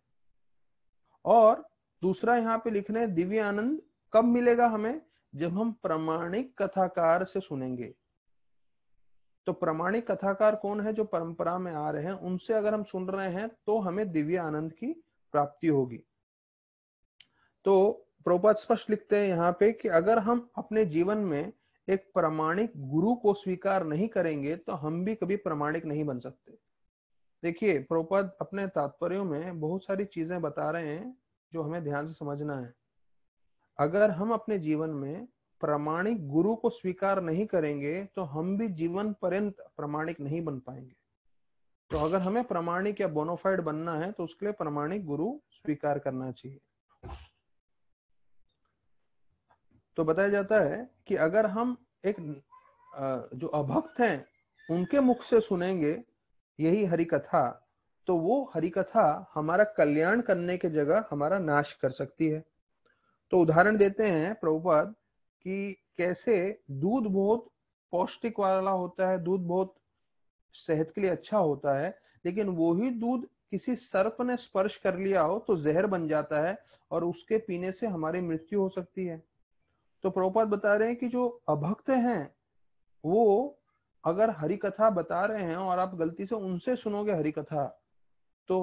और दूसरा यहाँ पे लिख रहे हैं दिव्य आनंद कब मिलेगा हमें जब हम प्रमाणिक कथाकार से सुनेंगे तो प्रमाणिक कथाकार कौन है जो परंपरा में आ रहे हैं उनसे अगर हम सुन रहे हैं तो हमें दिव्य आनंद की प्राप्ति होगी तो प्रोपात स्पष्ट लिखते हैं यहाँ पे कि अगर हम अपने जीवन में एक प्रमाणिक गुरु को स्वीकार नहीं करेंगे तो हम भी कभी प्रमाणिक नहीं बन सकते देखिए प्रोपद अपने तात्पर्यों में बहुत सारी चीजें बता रहे हैं जो हमें ध्यान से समझना है अगर हम अपने जीवन में प्रामाणिक गुरु को स्वीकार नहीं करेंगे तो हम भी जीवन पर्यंत प्रमाणिक नहीं बन पाएंगे तो अगर हमें प्रामाणिक या बोनोफाइड बनना है तो उसके लिए प्रमाणिक गुरु स्वीकार करना चाहिए तो बताया जाता है कि अगर हम एक जो अभक्त हैं उनके मुख से सुनेंगे यही हरि कथा तो वो हरिकथा हमारा कल्याण करने के जगह हमारा नाश कर सकती है तो उदाहरण देते हैं प्रभुपद कि कैसे दूध बहुत पौष्टिक वाला होता है दूध बहुत सेहत के लिए अच्छा होता है लेकिन वो ही दूध किसी सर्प ने स्पर्श कर लिया हो तो जहर बन जाता है और उसके पीने से हमारी मृत्यु हो सकती है तो प्रभुपाद बता रहे हैं कि जो अभक्त हैं वो अगर हरि कथा बता रहे हैं और आप गलती से उनसे सुनोगे हरि कथा तो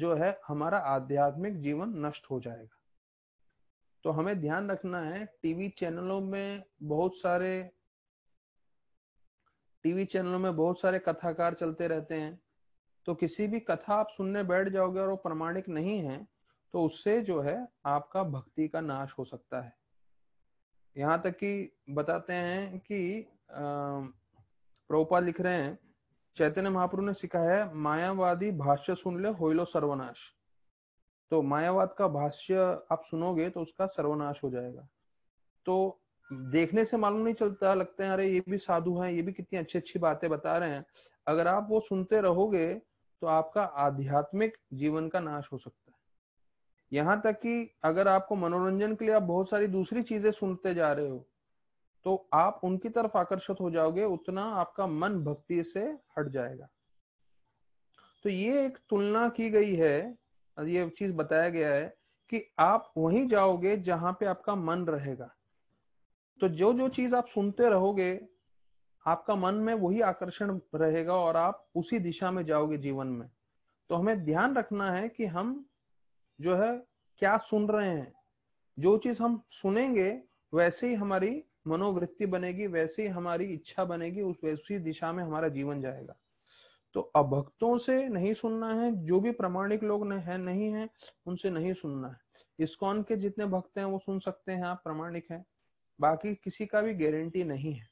जो है हमारा आध्यात्मिक जीवन नष्ट हो जाएगा तो हमें ध्यान रखना है टीवी चैनलों में बहुत सारे टीवी चैनलों में बहुत सारे कथाकार चलते रहते हैं तो किसी भी कथा आप सुनने बैठ जाओगे और वो प्रमाणिक नहीं है तो उससे जो है आपका भक्ति का नाश हो सकता है यहाँ तक कि बताते हैं कि प्रोपा लिख रहे हैं चैतन्य महाप्रभु ने सिखाया है मायावादी भाष्य सुन ले होइलो सर्वनाश तो मायावाद का भाष्य आप सुनोगे तो उसका सर्वनाश हो जाएगा तो देखने से मालूम नहीं चलता लगते हैं अरे ये भी साधु हैं ये भी कितनी अच्छी अच्छी बातें बता रहे हैं अगर आप वो सुनते रहोगे तो आपका आध्यात्मिक जीवन का नाश हो सकता है यहाँ तक कि अगर आपको मनोरंजन के लिए आप बहुत सारी दूसरी चीजें सुनते जा रहे हो तो आप उनकी तरफ आकर्षित हो जाओगे उतना आपका मन भक्ति से हट जाएगा तो ये एक तुलना की गई है ये चीज बताया गया है कि आप वहीं जाओगे जहां पे आपका मन रहेगा तो जो जो चीज आप सुनते रहोगे आपका मन में वही आकर्षण रहेगा और आप उसी दिशा में जाओगे जीवन में तो हमें ध्यान रखना है कि हम जो है क्या सुन रहे हैं जो चीज हम सुनेंगे वैसे ही हमारी मनोवृत्ति बनेगी वैसे ही हमारी इच्छा बनेगी उस वैसी दिशा में हमारा जीवन जाएगा तो अभक्तों से नहीं सुनना है जो भी प्रमाणिक लोग है नहीं है उनसे नहीं सुनना है इसकोन के जितने भक्त हैं वो सुन सकते हैं आप प्रमाणिक हैं बाकी किसी का भी गारंटी नहीं है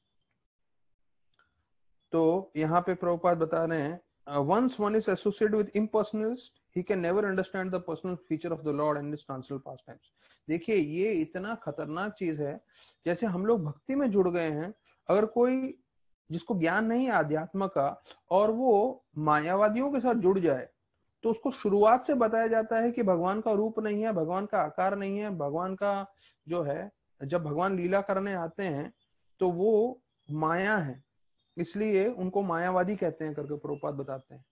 तो यहाँ पे प्रभुपाद बता रहे हैं once one is associate with impersonalist he can never understand the personal feature of the lord and transcendental pastimes देखिए ये इतना खतरनाक चीज है जैसे हम लोग भक्ति में जुड़ गए हैं अगर कोई जिसको ज्ञान नहीं है अध्यात्म का और वो मायावादियों के साथ जुड़ जाए तो उसको शुरुआत से बताया जाता है कि भगवान का रूप नहीं है भगवान का आकार नहीं है भगवान का जो है जब भगवान लीला करने आते हैं तो वो माया है इसलिए उनको मायावादी कहते हैं करके प्रोपात बताते हैं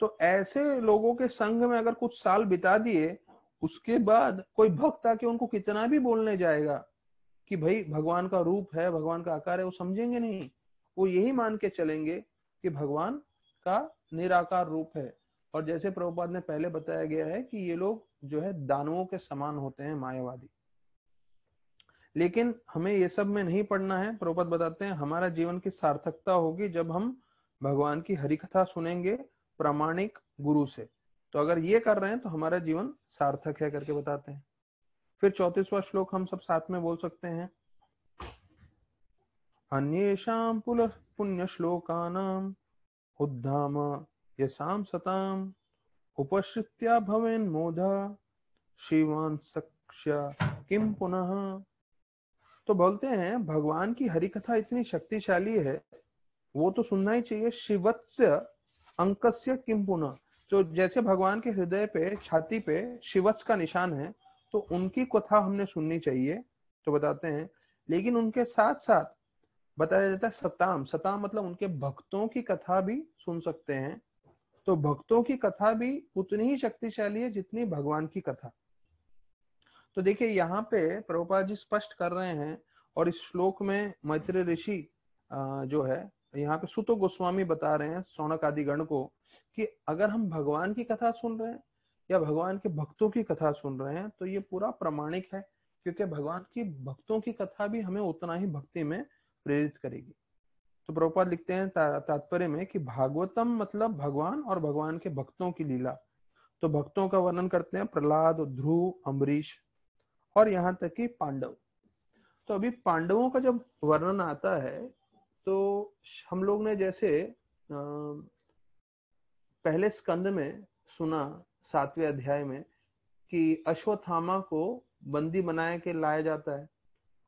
तो ऐसे लोगों के संग में अगर कुछ साल बिता दिए उसके बाद कोई भक्त आके उनको कितना भी बोलने जाएगा कि भाई भगवान का रूप है भगवान का आकार है वो समझेंगे नहीं वो यही मान के चलेंगे कि भगवान का निराकार रूप है और जैसे प्रभुपाद ने पहले बताया गया है कि ये लोग जो है दानवों के समान होते हैं मायावादी लेकिन हमें ये सब में नहीं पढ़ना है प्रभुपाद बताते हैं हमारा जीवन की सार्थकता होगी जब हम भगवान की हरिकथा सुनेंगे प्रमाणिक गुरु से तो अगर ये कर रहे हैं तो हमारा जीवन सार्थक है करके बताते हैं फिर चौतीसवा श्लोक हम सब साथ में बोल सकते हैं अन्य पुण्य पुल नाम उद्धाम यशां सताम उपश्रित्या मोधा शिवान सक्ष्या किम पुनः तो बोलते हैं भगवान की हरि कथा इतनी शक्तिशाली है वो तो सुनना ही चाहिए शिवत्स अंकस्य किम पुनः तो जैसे भगवान के हृदय पे छाती पे शिवत्स का निशान है तो उनकी कथा हमने सुननी चाहिए तो बताते हैं लेकिन उनके साथ साथ बताया जाता है सताम सताम मतलब उनके भक्तों की कथा भी सुन सकते हैं तो भक्तों की कथा भी उतनी ही शक्तिशाली है जितनी भगवान की कथा तो देखिए यहाँ पे प्रभुपा जी स्पष्ट कर रहे हैं और इस श्लोक में मैत्री ऋषि जो है यहाँ पे सुतो गोस्वामी बता रहे हैं सोनक आदि गण को कि अगर हम भगवान की कथा सुन रहे हैं या भगवान के भक्तों की कथा सुन रहे हैं तो ये पूरा प्रमाणिक है क्योंकि भगवान की भक्तों की कथा भी हमें उतना ही भक्ति में प्रेरित करेगी तो प्रभुपाद लिखते हैं ता, तात्पर्य में कि भागवतम मतलब भगवान और भगवान के भक्तों की लीला तो भक्तों का वर्णन करते हैं प्रहलाद ध्रुव अम्बरीश और यहाँ तक कि पांडव तो अभी पांडवों का जब वर्णन आता है तो हम लोग ने जैसे पहले स्कंद में सुना सातवें अध्याय में कि अश्वत्थामा को बंदी बनाए के लाया जाता है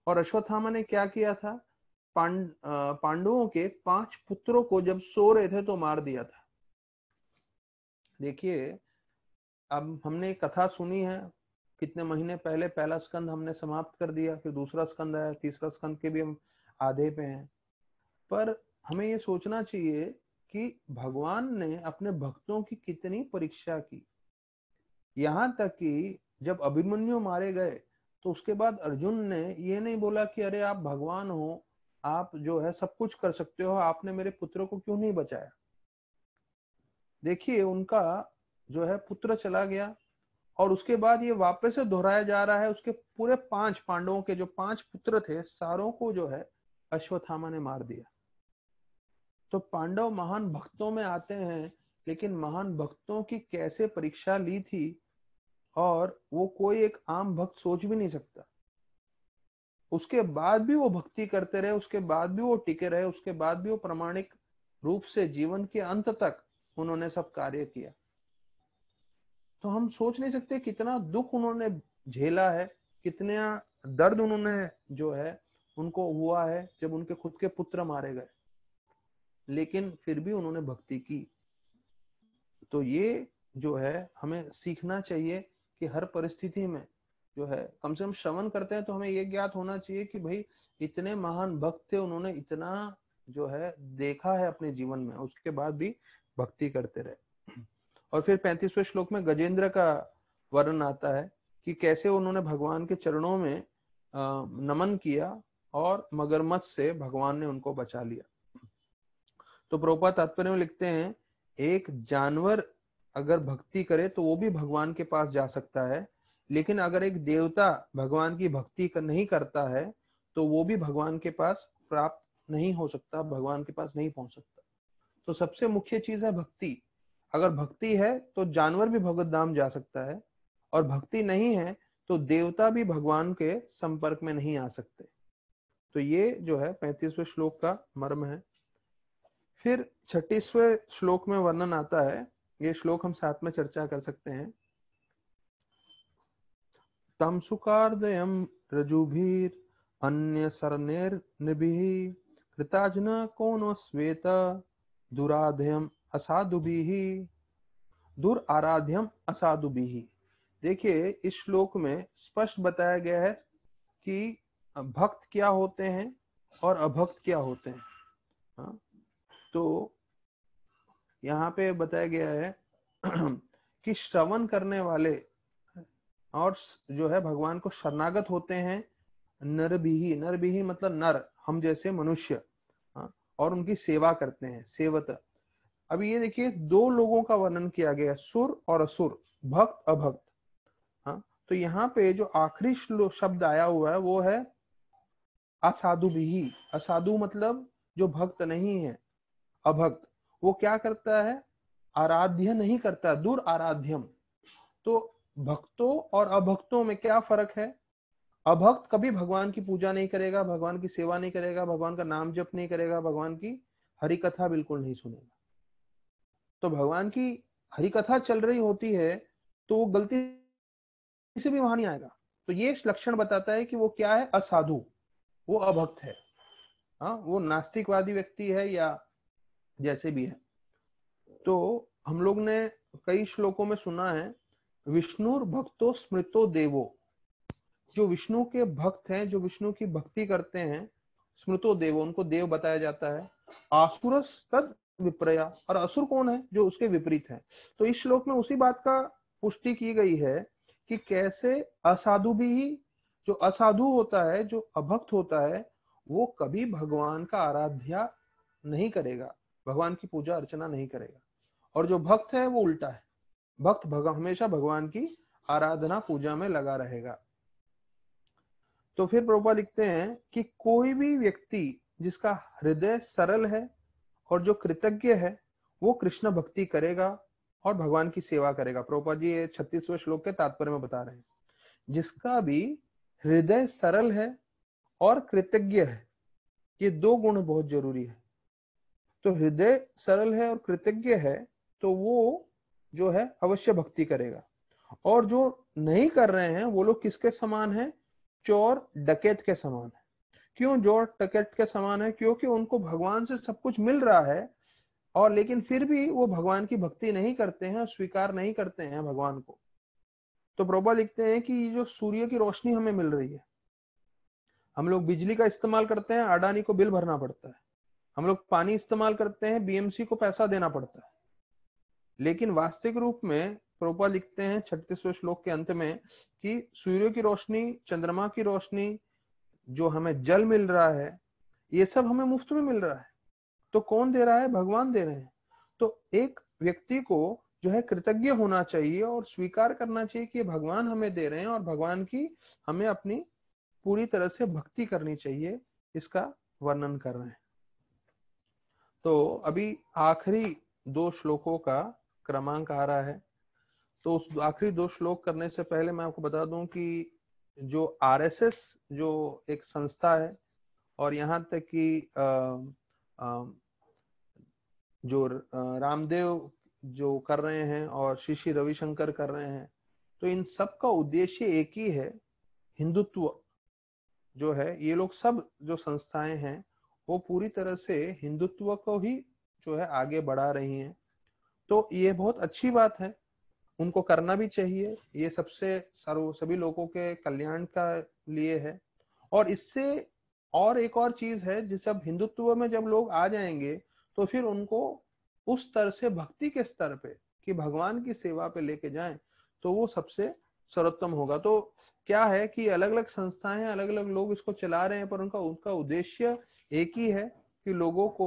और अश्वत्थामा ने क्या किया था पांड पांडवों के पांच पुत्रों को जब सो रहे थे तो मार दिया था देखिए अब हमने कथा सुनी है कितने महीने पहले पहला स्कंद हमने समाप्त कर दिया फिर दूसरा स्कंद आया तीसरा स्कंद के भी हम आधे पे हैं पर हमें ये सोचना चाहिए कि भगवान ने अपने भक्तों की कितनी परीक्षा की यहाँ तक कि जब अभिमन्यु मारे गए तो उसके बाद अर्जुन ने ये नहीं बोला कि अरे आप भगवान हो आप जो है सब कुछ कर सकते हो आपने मेरे पुत्र को क्यों नहीं बचाया देखिए उनका जो है पुत्र चला गया और उसके बाद ये वापस से दोहराया जा रहा है उसके पूरे पांच पांडवों के जो पांच पुत्र थे सारों को जो है अश्वत्थामा ने मार दिया तो पांडव महान भक्तों में आते हैं लेकिन महान भक्तों की कैसे परीक्षा ली थी और वो कोई एक आम भक्त सोच भी नहीं सकता उसके बाद भी वो भक्ति करते रहे उसके बाद भी वो टिके रहे उसके बाद भी वो प्रमाणिक रूप से जीवन के अंत तक उन्होंने सब कार्य किया तो हम सोच नहीं सकते कितना दुख उन्होंने झेला है कितना दर्द उन्होंने जो है उनको हुआ है जब उनके खुद के पुत्र मारे गए लेकिन फिर भी उन्होंने भक्ति की तो ये जो है हमें सीखना चाहिए कि हर परिस्थिति में जो है कम से कम श्रवण करते हैं तो हमें ये ज्ञात होना चाहिए कि भाई इतने महान भक्त थे उन्होंने इतना जो है देखा है अपने जीवन में उसके बाद भी भक्ति करते रहे और फिर पैंतीसवें श्लोक में गजेंद्र का वर्णन आता है कि कैसे उन्होंने भगवान के चरणों में नमन किया और मगरमच्छ से भगवान ने उनको बचा लिया तो प्रोपा तात्पर्य में लिखते हैं एक जानवर अगर भक्ति करे तो वो भी भगवान के पास जा सकता है लेकिन अगर एक देवता भगवान की भक्ति कर नहीं करता है तो वो भी भगवान के पास प्राप्त नहीं हो सकता भगवान के पास नहीं पहुंच सकता तो सबसे मुख्य चीज है भक्ति अगर भक्ति है तो जानवर भी भगवत धाम जा सकता है और भक्ति नहीं है तो देवता भी भगवान के संपर्क में नहीं आ सकते तो ये जो है पैंतीसवें श्लोक का मर्म है फिर छत्तीसवें श्लोक में वर्णन आता है ये श्लोक हम साथ में चर्चा कर सकते हैं तमसुकार्दयम रजुभीर अन्य सरनेर कृताजन कोनो श्वेत दुराधयम असाधुभिः दुर आराध्यम असाधुभिः देखिए इस श्लोक में स्पष्ट बताया गया है कि भक्त क्या होते हैं और अभक्त क्या होते हैं हा? तो यहाँ पे बताया गया है [clears throat] कि श्रवण करने वाले और जो है भगवान को शरणागत होते हैं नरबिही नरबिही मतलब नर हम जैसे मनुष्य हाँ, और उनकी सेवा करते हैं सेवत अब ये देखिए दो लोगों का वर्णन किया गया सुर और असुर भक्त अभक्त हाँ तो यहाँ पे जो आखिरी शब्द आया हुआ है वो है असाधु भी असाधु मतलब जो भक्त नहीं है अभक्त वो क्या करता है आराध्य नहीं करता दूर आराध्यम तो भक्तों और अभक्तों में क्या फर्क है अभक्त कभी भगवान की पूजा नहीं करेगा भगवान की सेवा नहीं करेगा भगवान का नाम जप नहीं करेगा भगवान की हरि कथा बिल्कुल नहीं सुनेगा तो भगवान की हरि कथा चल रही होती है तो वो गलती से भी वहां नहीं आएगा तो ये लक्षण बताता है कि वो क्या है असाधु वो अभक्त है हाँ वो नास्तिकवादी व्यक्ति है या जैसे भी है तो हम लोग ने कई श्लोकों में सुना है विष्णु भक्तो स्मृतो देवो जो विष्णु के भक्त हैं जो विष्णु की भक्ति करते हैं स्मृतो देवो उनको देव बताया जाता है आसुर तद विप्रया और असुर कौन है जो उसके विपरीत है तो इस श्लोक में उसी बात का पुष्टि की गई है कि कैसे असाधु भी जो असाधु होता है जो अभक्त होता है वो कभी भगवान का आराध्या नहीं करेगा भगवान की पूजा अर्चना नहीं करेगा और जो भक्त है वो उल्टा है भक्त भगवान हमेशा भगवान की आराधना पूजा में लगा रहेगा तो फिर प्रोपा लिखते हैं कि कोई भी व्यक्ति जिसका हृदय सरल है और जो कृतज्ञ है वो कृष्ण भक्ति करेगा और भगवान की सेवा करेगा प्रभुपा जी ये छत्तीसवें श्लोक के तात्पर्य में बता रहे हैं जिसका भी हृदय सरल है और कृतज्ञ है ये दो गुण बहुत जरूरी है तो हृदय सरल है और कृतज्ञ है तो वो जो है अवश्य भक्ति करेगा और जो नहीं कर रहे हैं वो लोग किसके समान है चोर डकैत के समान है क्यों चोर डकैत के समान है क्योंकि उनको भगवान से सब कुछ मिल रहा है और लेकिन फिर भी वो भगवान की भक्ति नहीं करते हैं स्वीकार नहीं करते हैं भगवान को तो प्रभा लिखते हैं कि ये जो सूर्य की रोशनी हमें मिल रही है हम लोग बिजली का इस्तेमाल करते हैं अडानी को बिल भरना पड़ता है हम लोग पानी इस्तेमाल करते हैं बीएमसी को पैसा देना पड़ता है लेकिन वास्तविक रूप में प्रोपा लिखते हैं छत्तीसवें श्लोक के अंत में कि सूर्य की रोशनी चंद्रमा की रोशनी जो हमें जल मिल रहा है ये सब हमें मुफ्त में मिल रहा है तो कौन दे रहा है भगवान दे रहे हैं तो एक व्यक्ति को जो है कृतज्ञ होना चाहिए और स्वीकार करना चाहिए कि भगवान हमें दे रहे हैं और भगवान की हमें अपनी पूरी तरह से भक्ति करनी चाहिए इसका वर्णन कर रहे हैं तो अभी आखिरी दो श्लोकों का क्रमांक आ रहा है तो उस आखिरी दो श्लोक करने से पहले मैं आपको बता दूं कि जो आरएसएस जो एक संस्था है और यहाँ तक कि जो रामदेव जो कर रहे हैं और श्री श्री रविशंकर कर रहे हैं तो इन सब का उद्देश्य एक ही है हिंदुत्व जो है ये लोग सब जो संस्थाएं हैं वो पूरी तरह से हिंदुत्व को ही जो है आगे बढ़ा रही हैं तो ये बहुत अच्छी बात है उनको करना भी चाहिए ये सबसे सर्व सभी लोगों के कल्याण का लिए है और इससे और एक और चीज है जिस अब हिंदुत्व में जब लोग आ जाएंगे तो फिर उनको उस स्तर से भक्ति के स्तर पे कि भगवान की सेवा पे लेके जाएं तो वो सबसे सर्वोत्तम होगा तो क्या है कि अलग अलग संस्थाएं अलग अलग लोग इसको चला रहे हैं पर उनका उनका उद्देश्य एक ही है कि लोगों को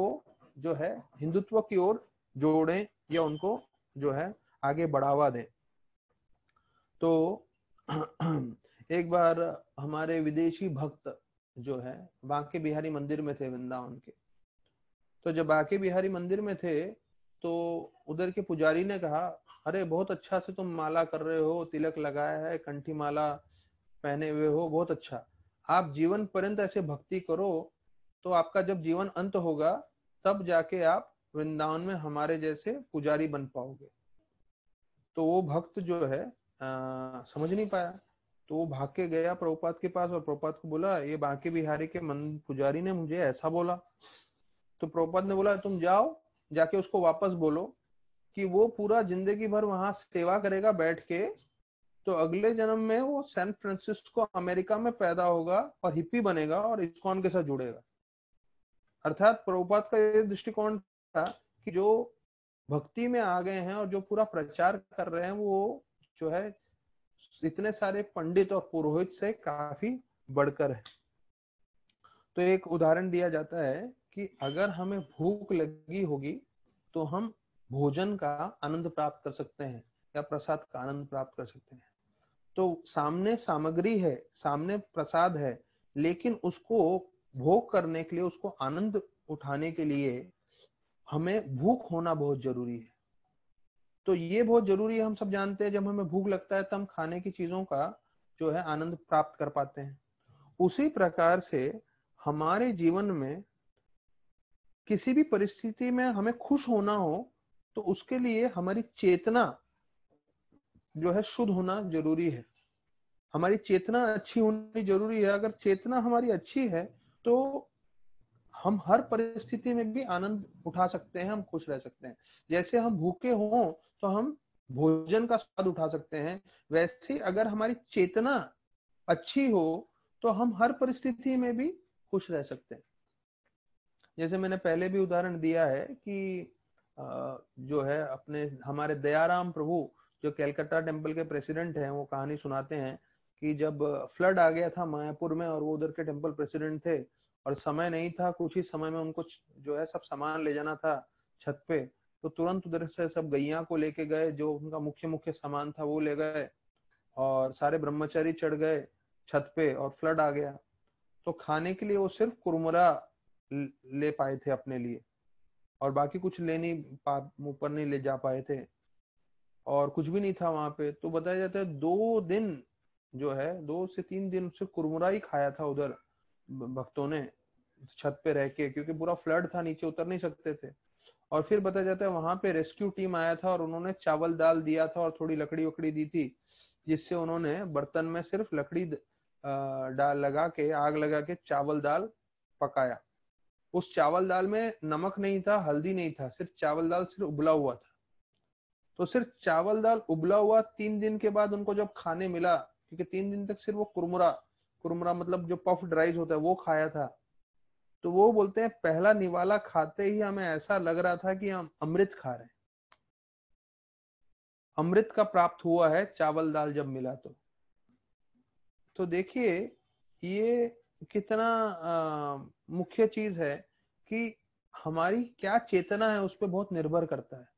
जो है हिंदुत्व की ओर जोड़ें या उनको जो है आगे बढ़ावा दें तो [clears throat] एक बार हमारे विदेशी भक्त जो है बांके बिहारी मंदिर में थे वृंदावन के तो जब बांके बिहारी मंदिर में थे तो उधर के पुजारी ने कहा अरे बहुत अच्छा से तुम माला कर रहे हो तिलक लगाया है कंठी माला पहने हुए हो बहुत अच्छा आप जीवन पर्यंत ऐसे भक्ति करो तो आपका जब जीवन अंत होगा तब जाके आप वृंदावन में हमारे जैसे पुजारी बन पाओगे तो वो भक्त जो है आ, समझ नहीं पाया तो वो भाग के गया प्रभुपात के पास और प्रभुपात को बोला ये बांके बिहारी के मन पुजारी ने मुझे ऐसा बोला तो प्रभुपात ने बोला तुम जाओ जाके उसको वापस बोलो कि वो पूरा जिंदगी भर वहां सेवा करेगा बैठ के तो अगले जन्म में वो सैन फ्रांसिस्को अमेरिका में पैदा होगा और हिप्पी बनेगा और इस्कॉन के साथ जुड़ेगा अर्थात प्रभुपात का ये दृष्टिकोण था कि जो भक्ति में आ गए हैं और जो पूरा प्रचार कर रहे हैं वो जो है इतने सारे पंडित और पुरोहित से काफी बढ़कर है तो एक उदाहरण दिया जाता है कि अगर हमें भूख लगी होगी तो हम भोजन का आनंद प्राप्त कर सकते हैं या प्रसाद का आनंद प्राप्त कर सकते हैं तो सामने सामग्री है सामने प्रसाद है लेकिन उसको भोग करने के लिए उसको आनंद उठाने के लिए हमें भूख होना बहुत जरूरी है तो ये बहुत जरूरी है हम सब जानते हैं जब हमें भूख लगता है तब तो हम खाने की चीजों का जो है आनंद प्राप्त कर पाते हैं उसी प्रकार से हमारे जीवन में किसी भी परिस्थिति में हमें खुश होना हो तो उसके लिए हमारी चेतना जो है शुद्ध होना जरूरी है हमारी चेतना अच्छी होनी जरूरी है अगर चेतना हमारी अच्छी है तो हम हर परिस्थिति में भी आनंद उठा सकते हैं हम खुश रह सकते हैं जैसे हम भूखे हों तो हम भोजन का स्वाद उठा सकते हैं वैसे अगर हमारी चेतना अच्छी हो तो हम हर परिस्थिति में भी खुश रह सकते हैं जैसे मैंने पहले भी उदाहरण दिया है कि जो है अपने हमारे दयाराम प्रभु जो कैलकाटा टेम्पल के प्रेसिडेंट हैं वो कहानी सुनाते हैं कि जब फ्लड आ गया था मायापुर में और वो उधर के टेम्पल प्रेसिडेंट थे और समय नहीं था कुछ ही समय में उनको जो है सब सामान ले जाना था छत पे तो तुरंत उधर से सब गैया को लेके गए जो उनका मुख्य मुख्य सामान था वो ले गए और सारे ब्रह्मचारी चढ़ गए छत पे और फ्लड आ गया तो खाने के लिए वो सिर्फ कुरमुरा ले पाए थे अपने लिए और बाकी कुछ ले नहीं ऊपर नहीं ले जा पाए थे और कुछ भी नहीं था वहां पे तो बताया जाता है दो दिन जो है दो से तीन दिन से कुरमुरा ही खाया था उधर भक्तों ने छत पे रह के क्योंकि पूरा फ्लड था नीचे उतर नहीं सकते थे और फिर बताया जाता है वहां पे रेस्क्यू टीम आया था और उन्होंने चावल दाल दिया था और थोड़ी लकड़ी वकड़ी दी थी जिससे उन्होंने बर्तन में सिर्फ लकड़ी डाल लगा के आग लगा के चावल दाल पकाया उस चावल दाल में नमक नहीं था हल्दी नहीं था सिर्फ चावल दाल सिर्फ उबला हुआ था तो सिर्फ चावल दाल उबला हुआ तीन दिन के बाद उनको जब खाने मिला क्योंकि तीन दिन तक सिर्फ वो कुरमुरा कुरमुरा मतलब जो पफ ड्राइज होता है वो खाया था तो वो बोलते हैं पहला निवाला खाते ही हमें ऐसा लग रहा था कि हम अमृत खा रहे हैं अमृत का प्राप्त हुआ है चावल दाल जब मिला तो तो देखिए ये कितना मुख्य चीज है कि हमारी क्या चेतना है उस पर बहुत निर्भर करता है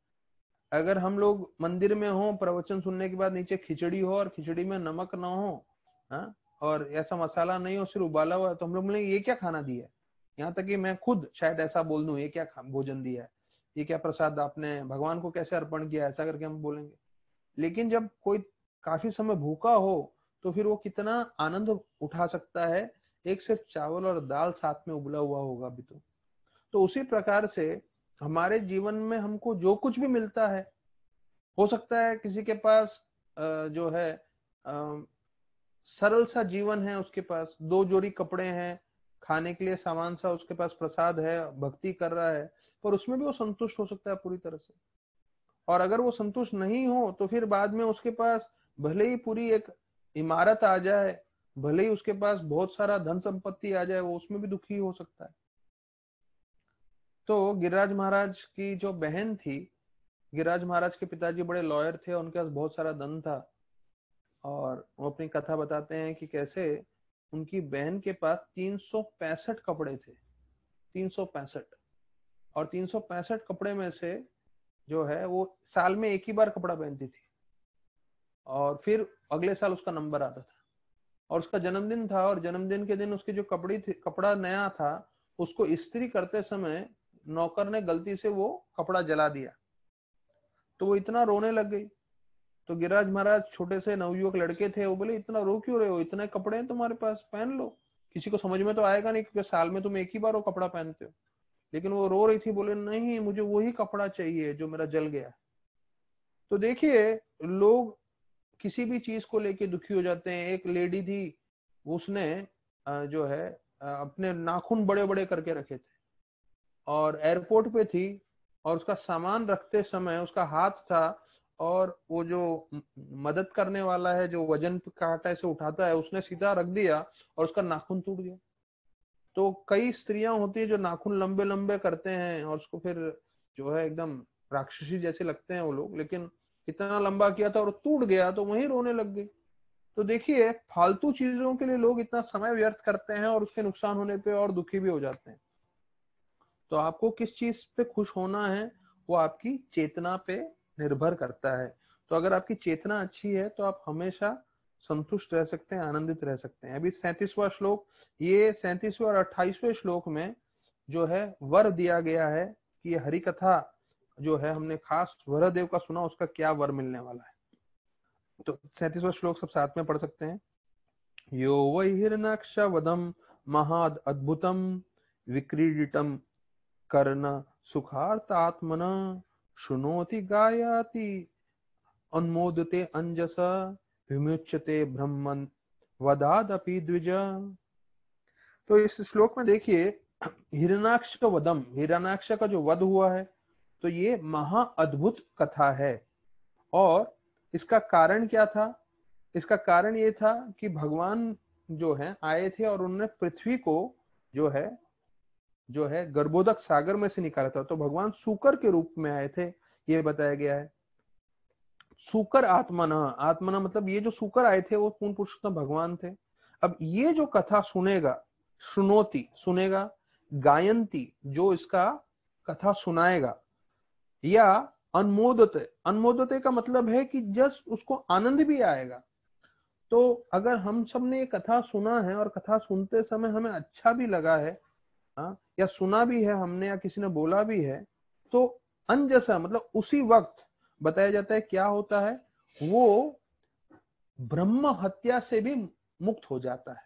अगर हम लोग मंदिर में हो प्रवचन सुनने के बाद नीचे खिचड़ी हो और खिचड़ी में नमक ना हो आ? हाँ, और ऐसा मसाला नहीं हो सिर्फ उबाला हुआ है तो हम लोग ये क्या खाना दिया है यहाँ तक कि मैं खुद शायद ऐसा बोल दू ये क्या भोजन दिया है ये क्या प्रसाद आपने भगवान को कैसे अर्पण किया ऐसा करके हम बोलेंगे लेकिन जब कोई काफी समय भूखा हो तो फिर वो कितना आनंद उठा सकता है एक सिर्फ चावल और दाल साथ में उबला हुआ होगा भी तो, तो उसी प्रकार से हमारे जीवन में हमको जो कुछ भी मिलता है हो सकता है किसी के पास जो है सरल सा जीवन है उसके पास दो जोड़ी कपड़े हैं खाने के लिए सामान सा उसके पास प्रसाद है भक्ति कर रहा है पर उसमें भी वो संतुष्ट हो सकता है पूरी तरह से और अगर वो संतुष्ट नहीं हो तो फिर बाद में उसके पास भले ही पूरी एक इमारत आ जाए भले ही उसके पास बहुत सारा धन संपत्ति आ जाए वो उसमें भी दुखी हो सकता है तो गिरिराज महाराज की जो बहन थी गिरिराज महाराज के पिताजी बड़े लॉयर थे उनके पास बहुत सारा धन था और वो अपनी कथा बताते हैं कि कैसे उनकी बहन के पास तीन कपड़े थे तीन और तीन कपड़े में से जो है वो साल में एक ही बार कपड़ा पहनती थी और फिर अगले साल उसका नंबर आता था और उसका जन्मदिन था और जन्मदिन के दिन उसके जो कपड़ी थी कपड़ा नया था उसको इस्त्री करते समय नौकर ने गलती से वो कपड़ा जला दिया तो वो इतना रोने लग गई तो गिरिराज महाराज छोटे से नवयुवक लड़के थे वो बोले इतना रो क्यों रहे हो इतने कपड़े हैं तुम्हारे पास पहन लो किसी को समझ में तो आएगा नहीं क्योंकि साल में तुम एक ही बार वो कपड़ा पहनते हो लेकिन वो रो रही थी बोले नहीं मुझे वही कपड़ा चाहिए जो मेरा जल गया तो देखिए लोग किसी भी चीज को लेके दुखी हो जाते हैं एक लेडी थी उसने जो है अपने नाखून बड़े बड़े करके रखे थे और एयरपोर्ट पे थी और उसका सामान रखते समय उसका हाथ था और वो जो मदद करने वाला है जो वजन काटा से उठाता है उसने सीधा रख दिया और उसका नाखून टूट गया तो कई स्त्रियां होती है जो नाखून लंबे लंबे करते हैं और उसको फिर जो है एकदम राक्षसी जैसे लगते हैं वो लोग लेकिन इतना लंबा किया था और टूट गया तो वही रोने लग गई तो देखिए फालतू चीजों के लिए लोग इतना समय व्यर्थ करते हैं और उसके नुकसान होने पर और दुखी भी हो जाते हैं तो आपको किस चीज पे खुश होना है वो आपकी चेतना पे निर्भर करता है तो अगर आपकी चेतना अच्छी है तो आप हमेशा संतुष्ट रह सकते हैं आनंदित रह सकते हैं अभी सैंतीसवा श्लोक ये सैंतीसवें और अट्ठाईसवें श्लोक में जो है वर दिया गया है कि ये हरि कथा जो है हमने खास वर देव का सुना उसका क्या वर मिलने वाला है तो सैंतीसवा श्लोक सब साथ में पढ़ सकते हैं यो वैर्नाक्ष वदम महाद अद्भुतम विक्रीडितम करना सुखार्थात्मना शुनोति गायाति अनमोदते अंजस विमुच्यते ब्रह्मन वदादपि द्विज तो इस श्लोक में देखिए हिरणाक्ष का वदम हिरणाक्ष का जो वध हुआ है तो ये महा अद्भुत कथा है और इसका कारण क्या था इसका कारण ये था कि भगवान जो है आए थे और उन्होंने पृथ्वी को जो है जो है गर्भोदक सागर में से निकाला था तो भगवान सुकर के रूप में आए थे ये बताया गया है सुकर आत्मना आत्मना मतलब ये जो सुकर आए थे वो पूर्ण पुरुषोत्तम तो भगवान थे अब ये जो कथा सुनेगा सुनोती सुनेगा गायंती जो इसका कथा सुनाएगा या अनमोदते अनमोदते का मतलब है कि जस्ट उसको आनंद भी आएगा तो अगर हम सब ने ये कथा सुना है और कथा सुनते समय हमें अच्छा भी लगा है आ, हाँ, या सुना भी है हमने या किसी ने बोला भी है तो अनजसा मतलब उसी वक्त बताया जाता है क्या होता है वो ब्रह्म हत्या से भी मुक्त हो जाता है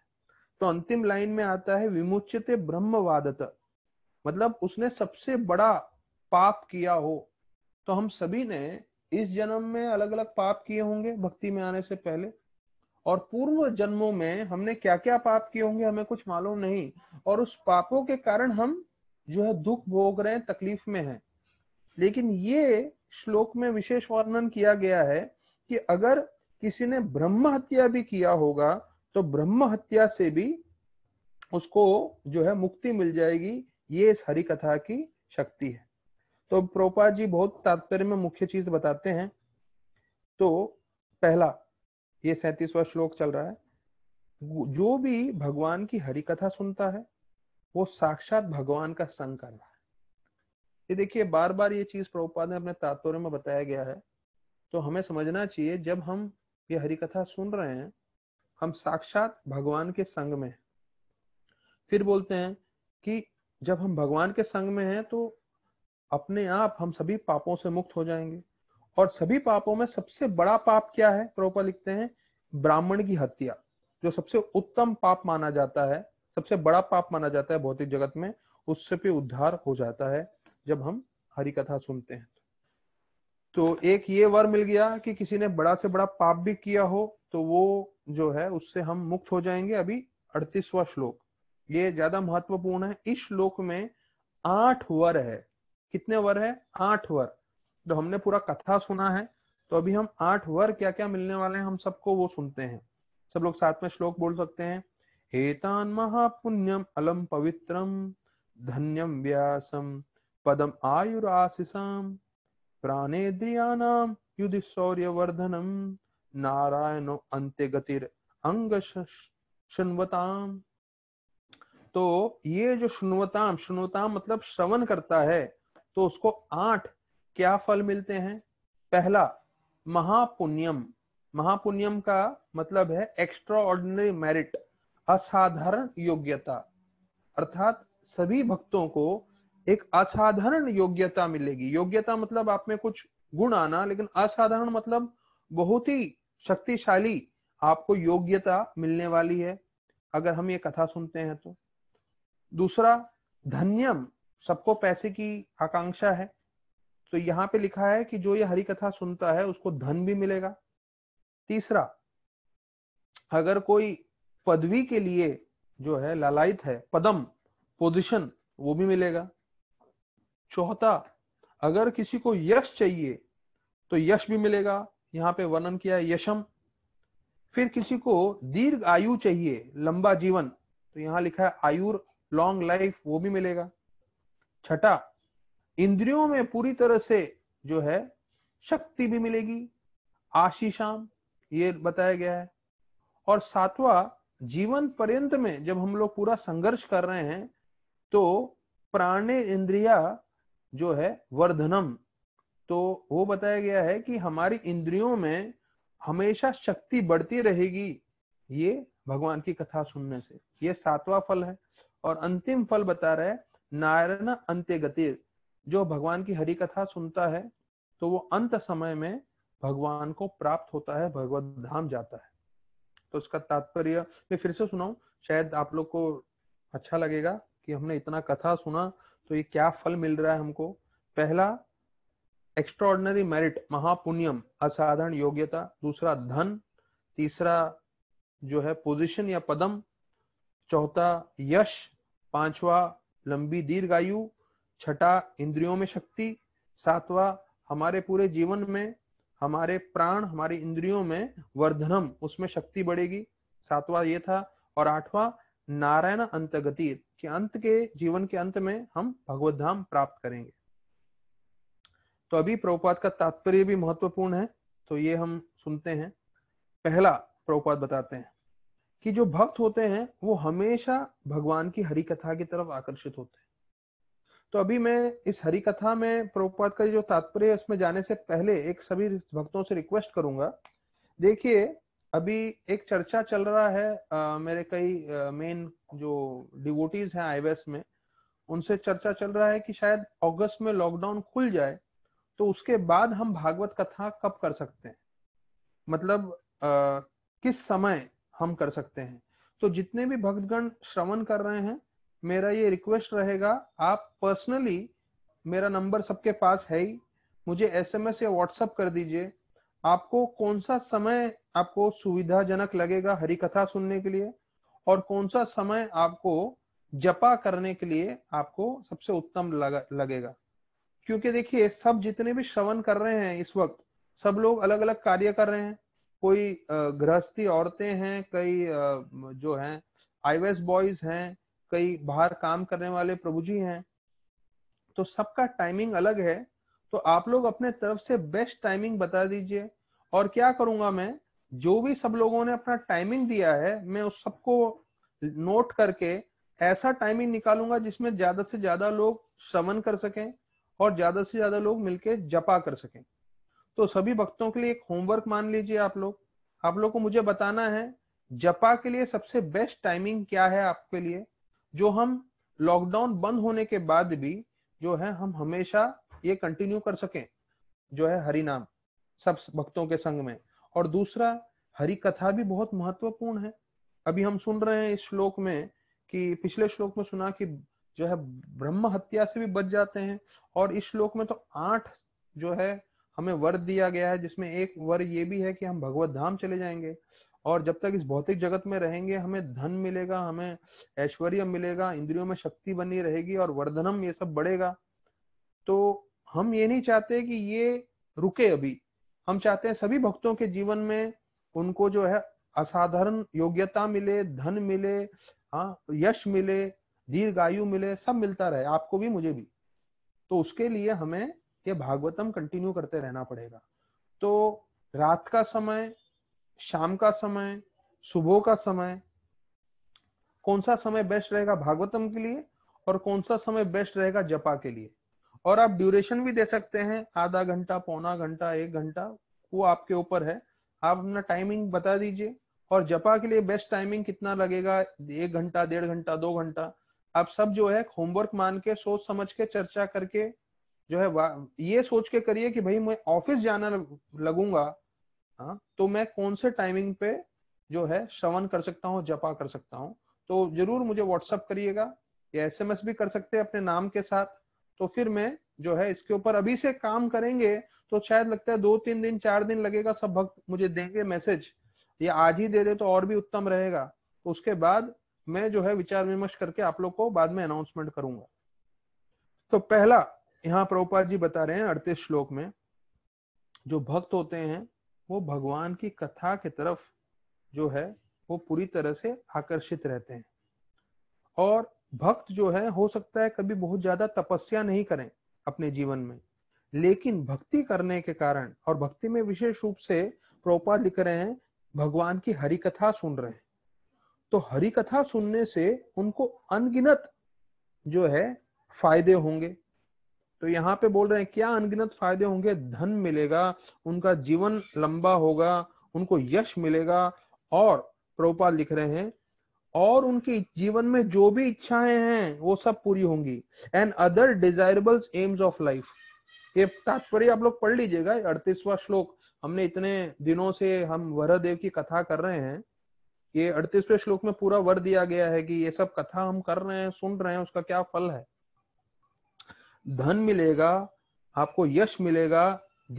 तो अंतिम लाइन में आता है विमुचित ब्रह्मवादत मतलब उसने सबसे बड़ा पाप किया हो तो हम सभी ने इस जन्म में अलग अलग पाप किए होंगे भक्ति में आने से पहले और पूर्व जन्मों में हमने क्या क्या पाप किए होंगे हमें कुछ मालूम नहीं और उस पापों के कारण हम जो है दुख भोग रहे हैं तकलीफ में हैं लेकिन ये श्लोक में विशेष वर्णन किया गया है कि अगर किसी ने ब्रह्म हत्या भी किया होगा तो ब्रह्म हत्या से भी उसको जो है मुक्ति मिल जाएगी ये इस हरि कथा की शक्ति है तो प्रोपा जी बहुत तात्पर्य में मुख्य चीज बताते हैं तो पहला ये सैतीसवा श्लोक चल रहा है जो भी भगवान की हरि कथा सुनता है वो साक्षात भगवान का संग कर रहा है ये देखिए बार बार ये चीज प्रभुपाद ने अपने तात्पर्य में बताया गया है तो हमें समझना चाहिए जब हम ये हरि कथा सुन रहे हैं हम साक्षात भगवान के संग में फिर बोलते हैं कि जब हम भगवान के संग में हैं तो अपने आप हम सभी पापों से मुक्त हो जाएंगे और सभी पापों में सबसे बड़ा पाप क्या है प्रोपा लिखते हैं ब्राह्मण की हत्या जो सबसे उत्तम पाप माना जाता है सबसे बड़ा पाप माना जाता है भौतिक जगत में उससे भी उद्धार हो जाता है जब हम हरि कथा सुनते हैं तो एक ये वर मिल गया कि किसी ने बड़ा से बड़ा पाप भी किया हो तो वो जो है उससे हम मुक्त हो जाएंगे अभी अड़तीसवा श्लोक ये ज्यादा महत्वपूर्ण है इस श्लोक में आठ वर है कितने वर है आठ वर जो तो हमने पूरा कथा सुना है तो अभी हम आठ वर क्या क्या मिलने वाले हैं हम सबको वो सुनते हैं सब लोग साथ में श्लोक बोल सकते हैं हेतान महापुण्यम अलम पवित्रम धन्यम व्यासम पदम आयुराशिषम आयुराशिषाम नाम युधि शौर्य वर्धनम नारायण अंत्य गतिर अंग शुणवताम तो ये जो शुणवताम शुणवताम मतलब श्रवण करता है तो उसको आठ क्या फल मिलते हैं पहला महापुण्यम महापुण्यम का मतलब है एक्स्ट्रा ऑर्डिनरी मेरिट असाधारण योग्यता अर्थात सभी भक्तों को एक असाधारण योग्यता मिलेगी योग्यता मतलब आप में कुछ गुण आना लेकिन असाधारण मतलब बहुत ही शक्तिशाली आपको योग्यता मिलने वाली है अगर हम ये कथा सुनते हैं तो दूसरा धन्यम सबको पैसे की आकांक्षा है तो यहां पे लिखा है कि जो ये हरि कथा सुनता है उसको धन भी मिलेगा तीसरा अगर कोई पदवी के लिए जो है लालायित है पदम पोजिशन वो भी मिलेगा चौथा अगर किसी को यश चाहिए तो यश भी मिलेगा यहाँ पे वर्णन किया है यशम फिर किसी को दीर्घ आयु चाहिए लंबा जीवन तो यहाँ लिखा है आयुर लॉन्ग लाइफ वो भी मिलेगा छठा इंद्रियों में पूरी तरह से जो है शक्ति भी मिलेगी आशीषाम ये बताया गया है और सातवा जीवन पर्यंत में जब हम लोग पूरा संघर्ष कर रहे हैं तो प्राणे इंद्रिया जो है वर्धनम तो वो बताया गया है कि हमारी इंद्रियों में हमेशा शक्ति बढ़ती रहेगी ये भगवान की कथा सुनने से ये सातवां फल है और अंतिम फल बता रहा है नारायण अंत्य गतिर जो भगवान की हरि कथा सुनता है तो वो अंत समय में भगवान को प्राप्त होता है भगवत धाम जाता है तो उसका तात्पर्य मैं फिर से सुनाऊ शायद आप लोग को अच्छा लगेगा कि हमने इतना कथा सुना तो ये क्या फल मिल रहा है हमको पहला एक्स्ट्रॉर्डनरी मेरिट महापुण्यम असाधारण योग्यता दूसरा धन तीसरा जो है पोजीशन या पदम चौथा यश पांचवा लंबी दीर्घायु छठा इंद्रियों में शक्ति सातवा हमारे पूरे जीवन में हमारे प्राण हमारे इंद्रियों में वर्धनम उसमें शक्ति बढ़ेगी सातवा ये था और आठवा नारायण अंतगति के अंत के जीवन के अंत में हम भगवत धाम प्राप्त करेंगे तो अभी प्रभुपाद का तात्पर्य भी महत्वपूर्ण है तो ये हम सुनते हैं पहला प्रभुपाद बताते हैं कि जो भक्त होते हैं वो हमेशा भगवान की हरि कथा की तरफ आकर्षित होते हैं तो अभी मैं इस हरि कथा में प्रोपात का जो तात्पर्य उसमें जाने से पहले एक सभी भक्तों से रिक्वेस्ट करूंगा देखिए अभी एक चर्चा चल रहा है आ, मेरे कई मेन जो डिवोटीज हैं आईवेस में उनसे चर्चा चल रहा है कि शायद अगस्त में लॉकडाउन खुल जाए तो उसके बाद हम भागवत कथा कब कर सकते हैं मतलब आ, किस समय हम कर सकते हैं तो जितने भी भक्तगण श्रवण कर रहे हैं मेरा ये रिक्वेस्ट रहेगा आप पर्सनली मेरा नंबर सबके पास है ही मुझे एसएमएस या व्हाट्सएप कर दीजिए आपको कौन सा समय आपको सुविधाजनक लगेगा हरी कथा सुनने के लिए और कौन सा समय आपको जपा करने के लिए आपको सबसे उत्तम लगेगा क्योंकि देखिए सब जितने भी श्रवण कर रहे हैं इस वक्त सब लोग अलग अलग कार्य कर रहे हैं कोई गृहस्थी औरतें हैं कई जो हैं आईवेस बॉयज हैं कई बाहर काम करने वाले प्रभु जी हैं तो सबका टाइमिंग अलग है तो आप लोग अपने तरफ से बेस्ट टाइमिंग बता दीजिए और क्या करूंगा मैं जो भी सब लोगों ने अपना टाइमिंग दिया है मैं उस सबको नोट करके ऐसा टाइमिंग निकालूंगा जिसमें ज्यादा से ज्यादा लोग श्रवन कर सकें और ज्यादा से ज्यादा लोग मिलके जपा कर सकें तो सभी भक्तों के लिए एक होमवर्क मान लीजिए आप लोग आप लोग को मुझे बताना है जपा के लिए सबसे बेस्ट टाइमिंग क्या है आपके लिए जो हम लॉकडाउन बंद होने के बाद भी जो है हम हमेशा ये कंटिन्यू कर सकें जो है हरि नाम सब भक्तों के संग में और दूसरा हरि कथा भी बहुत महत्वपूर्ण है अभी हम सुन रहे हैं इस श्लोक में कि पिछले श्लोक में सुना कि जो है ब्रह्म हत्या से भी बच जाते हैं और इस श्लोक में तो आठ जो है हमें वर दिया गया है जिसमें एक वर ये भी है कि हम भगवत धाम चले जाएंगे और जब तक इस भौतिक जगत में रहेंगे हमें धन मिलेगा हमें ऐश्वर्य मिलेगा इंद्रियों में शक्ति बनी रहेगी और वर्धनम ये सब बढ़ेगा तो हम ये नहीं चाहते कि ये रुके अभी हम चाहते हैं सभी भक्तों के जीवन में उनको जो है असाधारण योग्यता मिले धन मिले हाँ यश मिले दीर्घायु मिले सब मिलता रहे आपको भी मुझे भी तो उसके लिए हमें ये भागवतम कंटिन्यू करते रहना पड़ेगा तो रात का समय शाम का समय सुबह का समय कौन सा समय बेस्ट रहेगा भागवतम के लिए और कौन सा समय बेस्ट रहेगा जपा के लिए और आप ड्यूरेशन भी दे सकते हैं आधा घंटा पौना घंटा एक घंटा वो आपके ऊपर है आप अपना टाइमिंग बता दीजिए और जपा के लिए बेस्ट टाइमिंग कितना लगेगा एक घंटा डेढ़ घंटा दो घंटा आप सब जो है होमवर्क मान के सोच समझ के चर्चा करके जो है ये सोच के करिए कि भाई मैं ऑफिस जाना लगूंगा हाँ तो मैं कौन से टाइमिंग पे जो है श्रवण कर सकता हूँ जपा कर सकता हूँ तो जरूर मुझे व्हाट्सअप करिएगा या एसएमएस भी कर सकते हैं अपने नाम के साथ तो फिर मैं जो है इसके ऊपर अभी से काम करेंगे तो शायद लगता है दो तीन दिन चार दिन लगेगा सब भक्त मुझे देंगे मैसेज या आज ही दे दे तो और भी उत्तम रहेगा तो उसके बाद मैं जो है विचार विमर्श करके आप लोग को बाद में अनाउंसमेंट करूंगा तो पहला यहाँ प्रभुपाद जी बता रहे हैं अड़तीस श्लोक में जो भक्त होते हैं वो भगवान की कथा की तरफ जो है वो पूरी तरह से आकर्षित रहते हैं और भक्त जो है हो सकता है कभी बहुत ज्यादा तपस्या नहीं करें अपने जीवन में लेकिन भक्ति करने के कारण और भक्ति में विशेष रूप से प्रोपा लिख रहे हैं भगवान की हरि कथा सुन रहे हैं तो हरि कथा सुनने से उनको अनगिनत जो है फायदे होंगे तो यहाँ पे बोल रहे हैं क्या अनगिनत फायदे होंगे धन मिलेगा उनका जीवन लंबा होगा उनको यश मिलेगा और प्रोपाल लिख रहे हैं और उनकी जीवन में जो भी इच्छाएं हैं वो सब पूरी होंगी and other desirables aims of life ये तात्पर्य आप लोग पढ़ लीजिएगा अड़तीसवा श्लोक हमने इतने दिनों से हम वरदेव की कथा कर रहे हैं ये अड़तीसवें श्लोक में पूरा वर दिया गया है कि ये सब कथा हम कर रहे हैं सुन रहे हैं उसका क्या फल है धन मिलेगा आपको यश मिलेगा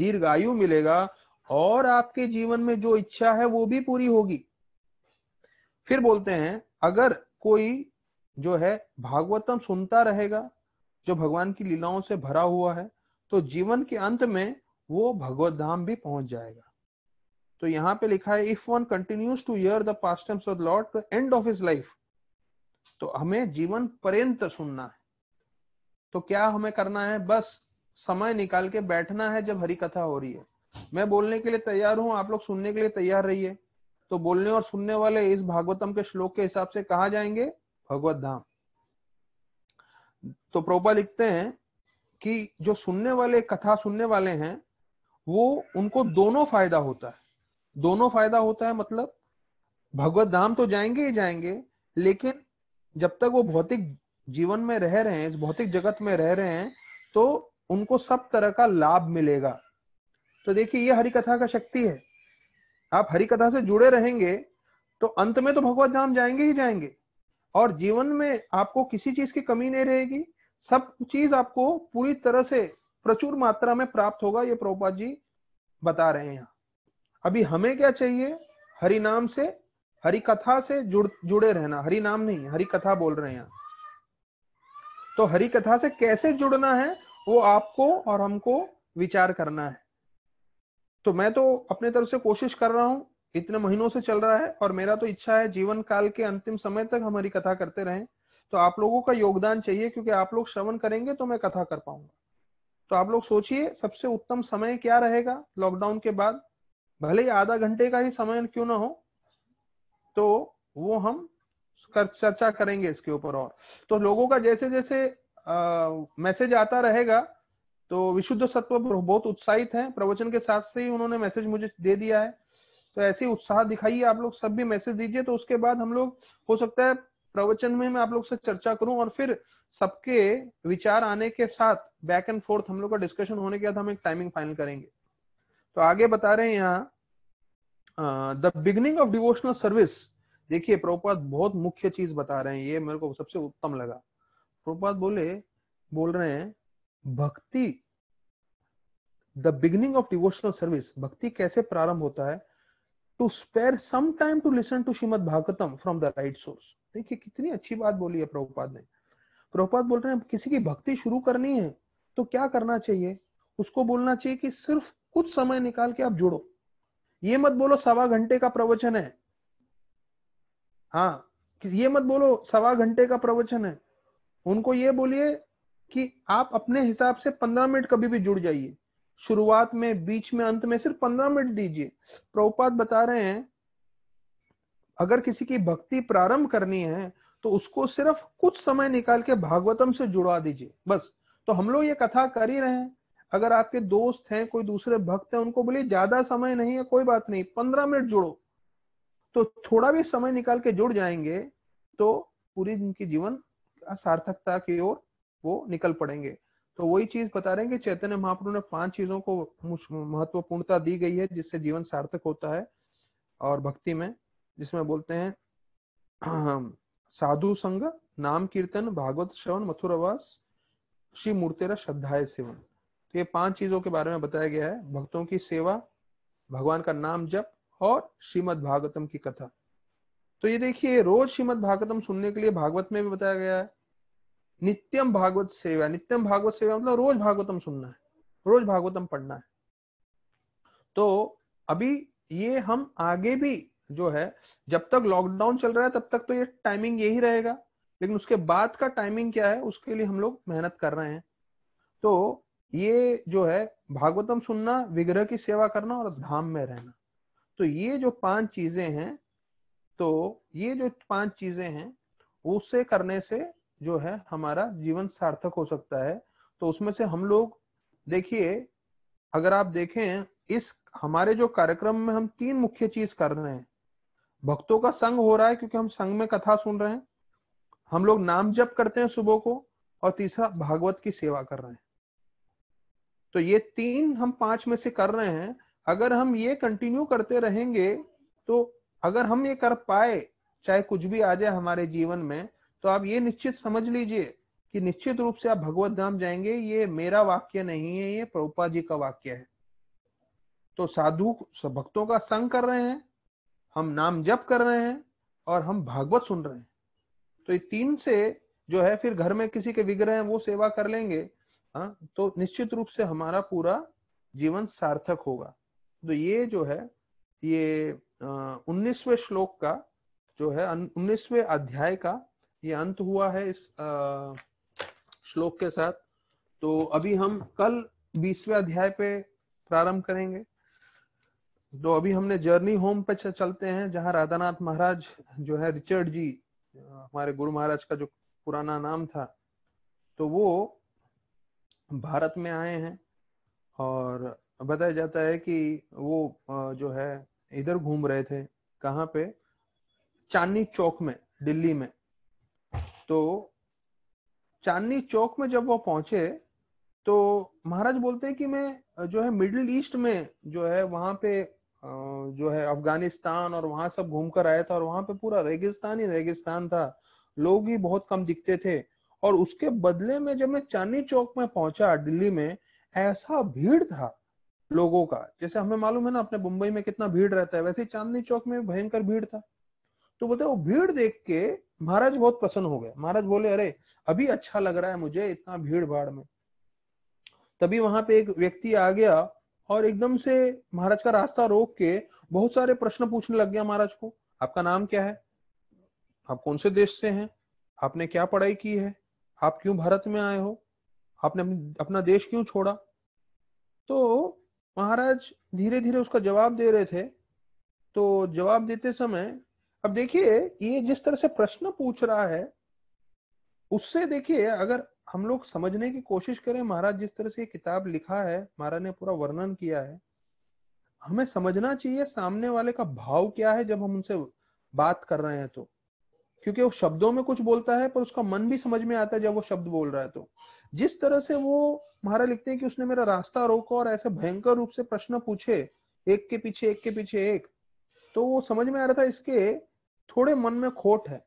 दीर्घायु मिलेगा और आपके जीवन में जो इच्छा है वो भी पूरी होगी फिर बोलते हैं अगर कोई जो है भागवतम सुनता रहेगा जो भगवान की लीलाओं से भरा हुआ है तो जीवन के अंत में वो भगवत धाम भी पहुंच जाएगा तो यहाँ पे लिखा है if one continues to hear the pastimes of lord the end of his life तो हमें जीवन पर्यंत सुनना है तो क्या हमें करना है बस समय निकाल के बैठना है जब हरी कथा हो रही है मैं बोलने के लिए तैयार हूं आप लोग सुनने के लिए तैयार रहिए तो बोलने और सुनने वाले इस भागवतम के श्लोक के हिसाब से कहा जाएंगे भगवत धाम तो प्रोपा लिखते हैं कि जो सुनने वाले कथा सुनने वाले हैं वो उनको दोनों फायदा होता है दोनों फायदा होता है मतलब भगवत धाम तो जाएंगे ही जाएंगे लेकिन जब तक वो भौतिक जीवन में रह रहे हैं इस भौतिक जगत में रह रहे हैं तो उनको सब तरह का लाभ मिलेगा तो देखिए ये हरि कथा का शक्ति है आप हरि कथा से जुड़े रहेंगे तो अंत में तो भगवत धाम जाएंगे ही जाएंगे और जीवन में आपको किसी चीज की कमी नहीं रहेगी सब चीज आपको पूरी तरह से प्रचुर मात्रा में प्राप्त होगा ये प्रभुपाद जी बता रहे हैं अभी हमें क्या चाहिए हरि नाम से हरि कथा से जुड़ जुड़े रहना हरि नाम नहीं हरि कथा बोल रहे हैं तो हरि कथा से कैसे जुड़ना है वो आपको और हमको विचार करना है तो मैं तो अपने तरफ से कोशिश कर रहा हूं इतने महीनों से चल रहा है और मेरा तो इच्छा है जीवन काल के अंतिम समय तक हमारी कथा करते रहें तो आप लोगों का योगदान चाहिए क्योंकि आप लोग श्रवण करेंगे तो मैं कथा कर पाऊंगा तो आप लोग सोचिए सबसे उत्तम समय क्या रहेगा लॉकडाउन के बाद भले ही आधा घंटे का ही समय क्यों ना हो तो वो हम कर, चर्चा करेंगे इसके ऊपर और तो लोगों का जैसे जैसे मैसेज आता रहेगा तो विशुद्ध सत्व बहुत उत्साहित हैं प्रवचन के साथ से ही उन्होंने मैसेज मुझे दे दिया है तो ऐसे उत्साह दिखाइए आप लोग सब भी मैसेज दीजिए तो उसके बाद हम लोग हो सकता है प्रवचन में मैं आप लोग से चर्चा करूं और फिर सबके विचार आने के साथ बैक एंड फोर्थ हम लोग का डिस्कशन होने के बाद हम एक टाइमिंग फाइनल करेंगे तो आगे बता रहे हैं यहाँ the beginning of devotional service देखिए प्रभुपाद बहुत मुख्य चीज बता रहे हैं ये मेरे को सबसे उत्तम लगा प्रभुपाद बोले बोल रहे हैं bhakti the beginning of devotional service भक्ति कैसे प्रारंभ होता है to spare some time to listen to Shrimad Bhagavatam from the right source देखिए कितनी अच्छी बात बोली है प्रभुपाद ने प्रभुपाद बोल रहे हैं किसी की भक्ति शुरू करनी है तो क्या करना चाहिए उसको बोलना चाहिए कि सिर्फ कुछ समय निकाल के आप जुड़ो ये मत बोलो सवा घंटे का प्रवचन है हाँ कि ये मत बोलो सवा घंटे का प्रवचन है उनको ये बोलिए कि आप अपने हिसाब से पंद्रह मिनट कभी भी जुड़ जाइए शुरुआत में बीच में अंत में सिर्फ पंद्रह मिनट दीजिए प्रभुपात बता रहे हैं अगर किसी की भक्ति प्रारंभ करनी है तो उसको सिर्फ कुछ समय निकाल के भागवतम से जुड़वा दीजिए बस तो हम लोग ये कथा कर ही रहे हैं अगर आपके दोस्त हैं कोई दूसरे भक्त हैं उनको बोलिए ज्यादा समय नहीं है कोई बात नहीं पंद्रह मिनट जुड़ो तो थोड़ा भी समय निकाल के जुड़ जाएंगे तो पूरी उनकी जीवन सार्थकता की ओर वो निकल पड़ेंगे तो वही चीज बता रहे हैं कि चैतन्य महाप्रभु ने पांच चीजों को महत्वपूर्णता दी गई है जिससे जीवन सार्थक होता है और भक्ति में जिसमें बोलते हैं साधु संग नाम कीर्तन भागवत श्रवण मथुरावास श्री मूर्तिरा श्रद्धाए सेवन तो ये पांच चीजों के बारे में बताया गया है भक्तों की सेवा भगवान का नाम जप और श्रीमद भागवतम की कथा तो ये देखिए रोज श्रीमद भागवतम सुनने के लिए भागवत में भी बताया गया है नित्यम भागवत सेवा नित्यम भागवत सेवा मतलब रोज भागवतम सुनना है रोज भागवतम पढ़ना है तो अभी ये हम आगे भी जो है जब तक लॉकडाउन चल रहा है तब तक तो ये टाइमिंग यही रहेगा लेकिन उसके बाद का टाइमिंग क्या है उसके लिए हम लोग मेहनत कर रहे हैं तो ये जो है भागवतम सुनना विग्रह की सेवा करना और धाम में रहना तो ये जो पांच चीजें हैं तो ये जो पांच चीजें हैं उसे करने से जो है हमारा जीवन सार्थक हो सकता है तो उसमें से हम लोग देखिए अगर आप देखें इस हमारे जो कार्यक्रम में हम तीन मुख्य चीज कर रहे हैं भक्तों का संग हो रहा है क्योंकि हम संग में कथा सुन रहे हैं हम लोग नाम जप करते हैं सुबह को और तीसरा भागवत की सेवा कर रहे हैं तो ये तीन हम पांच में से कर रहे हैं अगर हम ये कंटिन्यू करते रहेंगे तो अगर हम ये कर पाए चाहे कुछ भी आ जाए हमारे जीवन में तो आप ये निश्चित समझ लीजिए कि निश्चित रूप से आप भगवत धाम जाएंगे ये मेरा वाक्य नहीं है ये प्रभुपा जी का वाक्य है तो साधु भक्तों का संग कर रहे हैं हम नाम जप कर रहे हैं और हम भागवत सुन रहे हैं तो ये तीन से जो है फिर घर में किसी के विग्रह हैं वो सेवा कर लेंगे हाँ तो निश्चित रूप से हमारा पूरा जीवन सार्थक होगा तो ये जो है ये उन्नीसवे श्लोक का जो है उन्नीसवे अध्याय का ये अंत हुआ है इस श्लोक के साथ तो अभी हम कल बीसवे अध्याय पे प्रारंभ करेंगे तो अभी हमने जर्नी होम पे चलते हैं जहां राधानाथ महाराज जो है रिचर्ड जी हमारे गुरु महाराज का जो पुराना नाम था तो वो भारत में आए हैं और बताया जाता है कि वो जो है इधर घूम रहे थे कहां पे चांदनी चौक में दिल्ली में तो चांदनी चौक में जब वो पहुंचे तो महाराज बोलते हैं कि मैं जो है मिडिल ईस्ट में जो है वहां पे जो है अफगानिस्तान और वहां सब घूमकर आया था और वहां पे पूरा रेगिस्तान ही रेगिस्तान था लोग ही बहुत कम दिखते थे और उसके बदले में जब मैं चांदनी चौक में पहुंचा दिल्ली में ऐसा भीड़ था लोगों का जैसे हमें मालूम है ना अपने मुंबई में कितना भीड़ रहता है वैसे चांदनी चौक में भयंकर भीड़ था तो बोलते वो भीड़ देख के महाराज बहुत प्रसन्न हो गए महाराज बोले अरे अभी अच्छा लग रहा है मुझे इतना भीड़ भाड़ में तभी वहां पे एक व्यक्ति आ गया और एकदम से महाराज का रास्ता रोक के बहुत सारे प्रश्न पूछने लग गया महाराज को आपका नाम क्या है आप कौन से देश से हैं आपने क्या पढ़ाई की है आप क्यों भारत में आए हो आपने अपना देश क्यों छोड़ा तो महाराज धीरे धीरे उसका जवाब दे रहे थे तो जवाब देते समय अब देखिए ये जिस तरह से प्रश्न पूछ रहा है उससे देखिए अगर हम लोग समझने की कोशिश करें महाराज जिस तरह से किताब लिखा है महाराज ने पूरा वर्णन किया है हमें समझना चाहिए सामने वाले का भाव क्या है जब हम उनसे बात कर रहे हैं तो क्योंकि वो शब्दों में कुछ बोलता है पर उसका मन भी समझ में आता है जब वो शब्द बोल रहा है तो जिस तरह से वो महाराज लिखते हैं कि उसने मेरा रास्ता रोका और ऐसे भयंकर रूप से प्रश्न पूछे एक के पीछे एक के पीछे एक तो वो समझ में आ रहा था इसके थोड़े मन में खोट है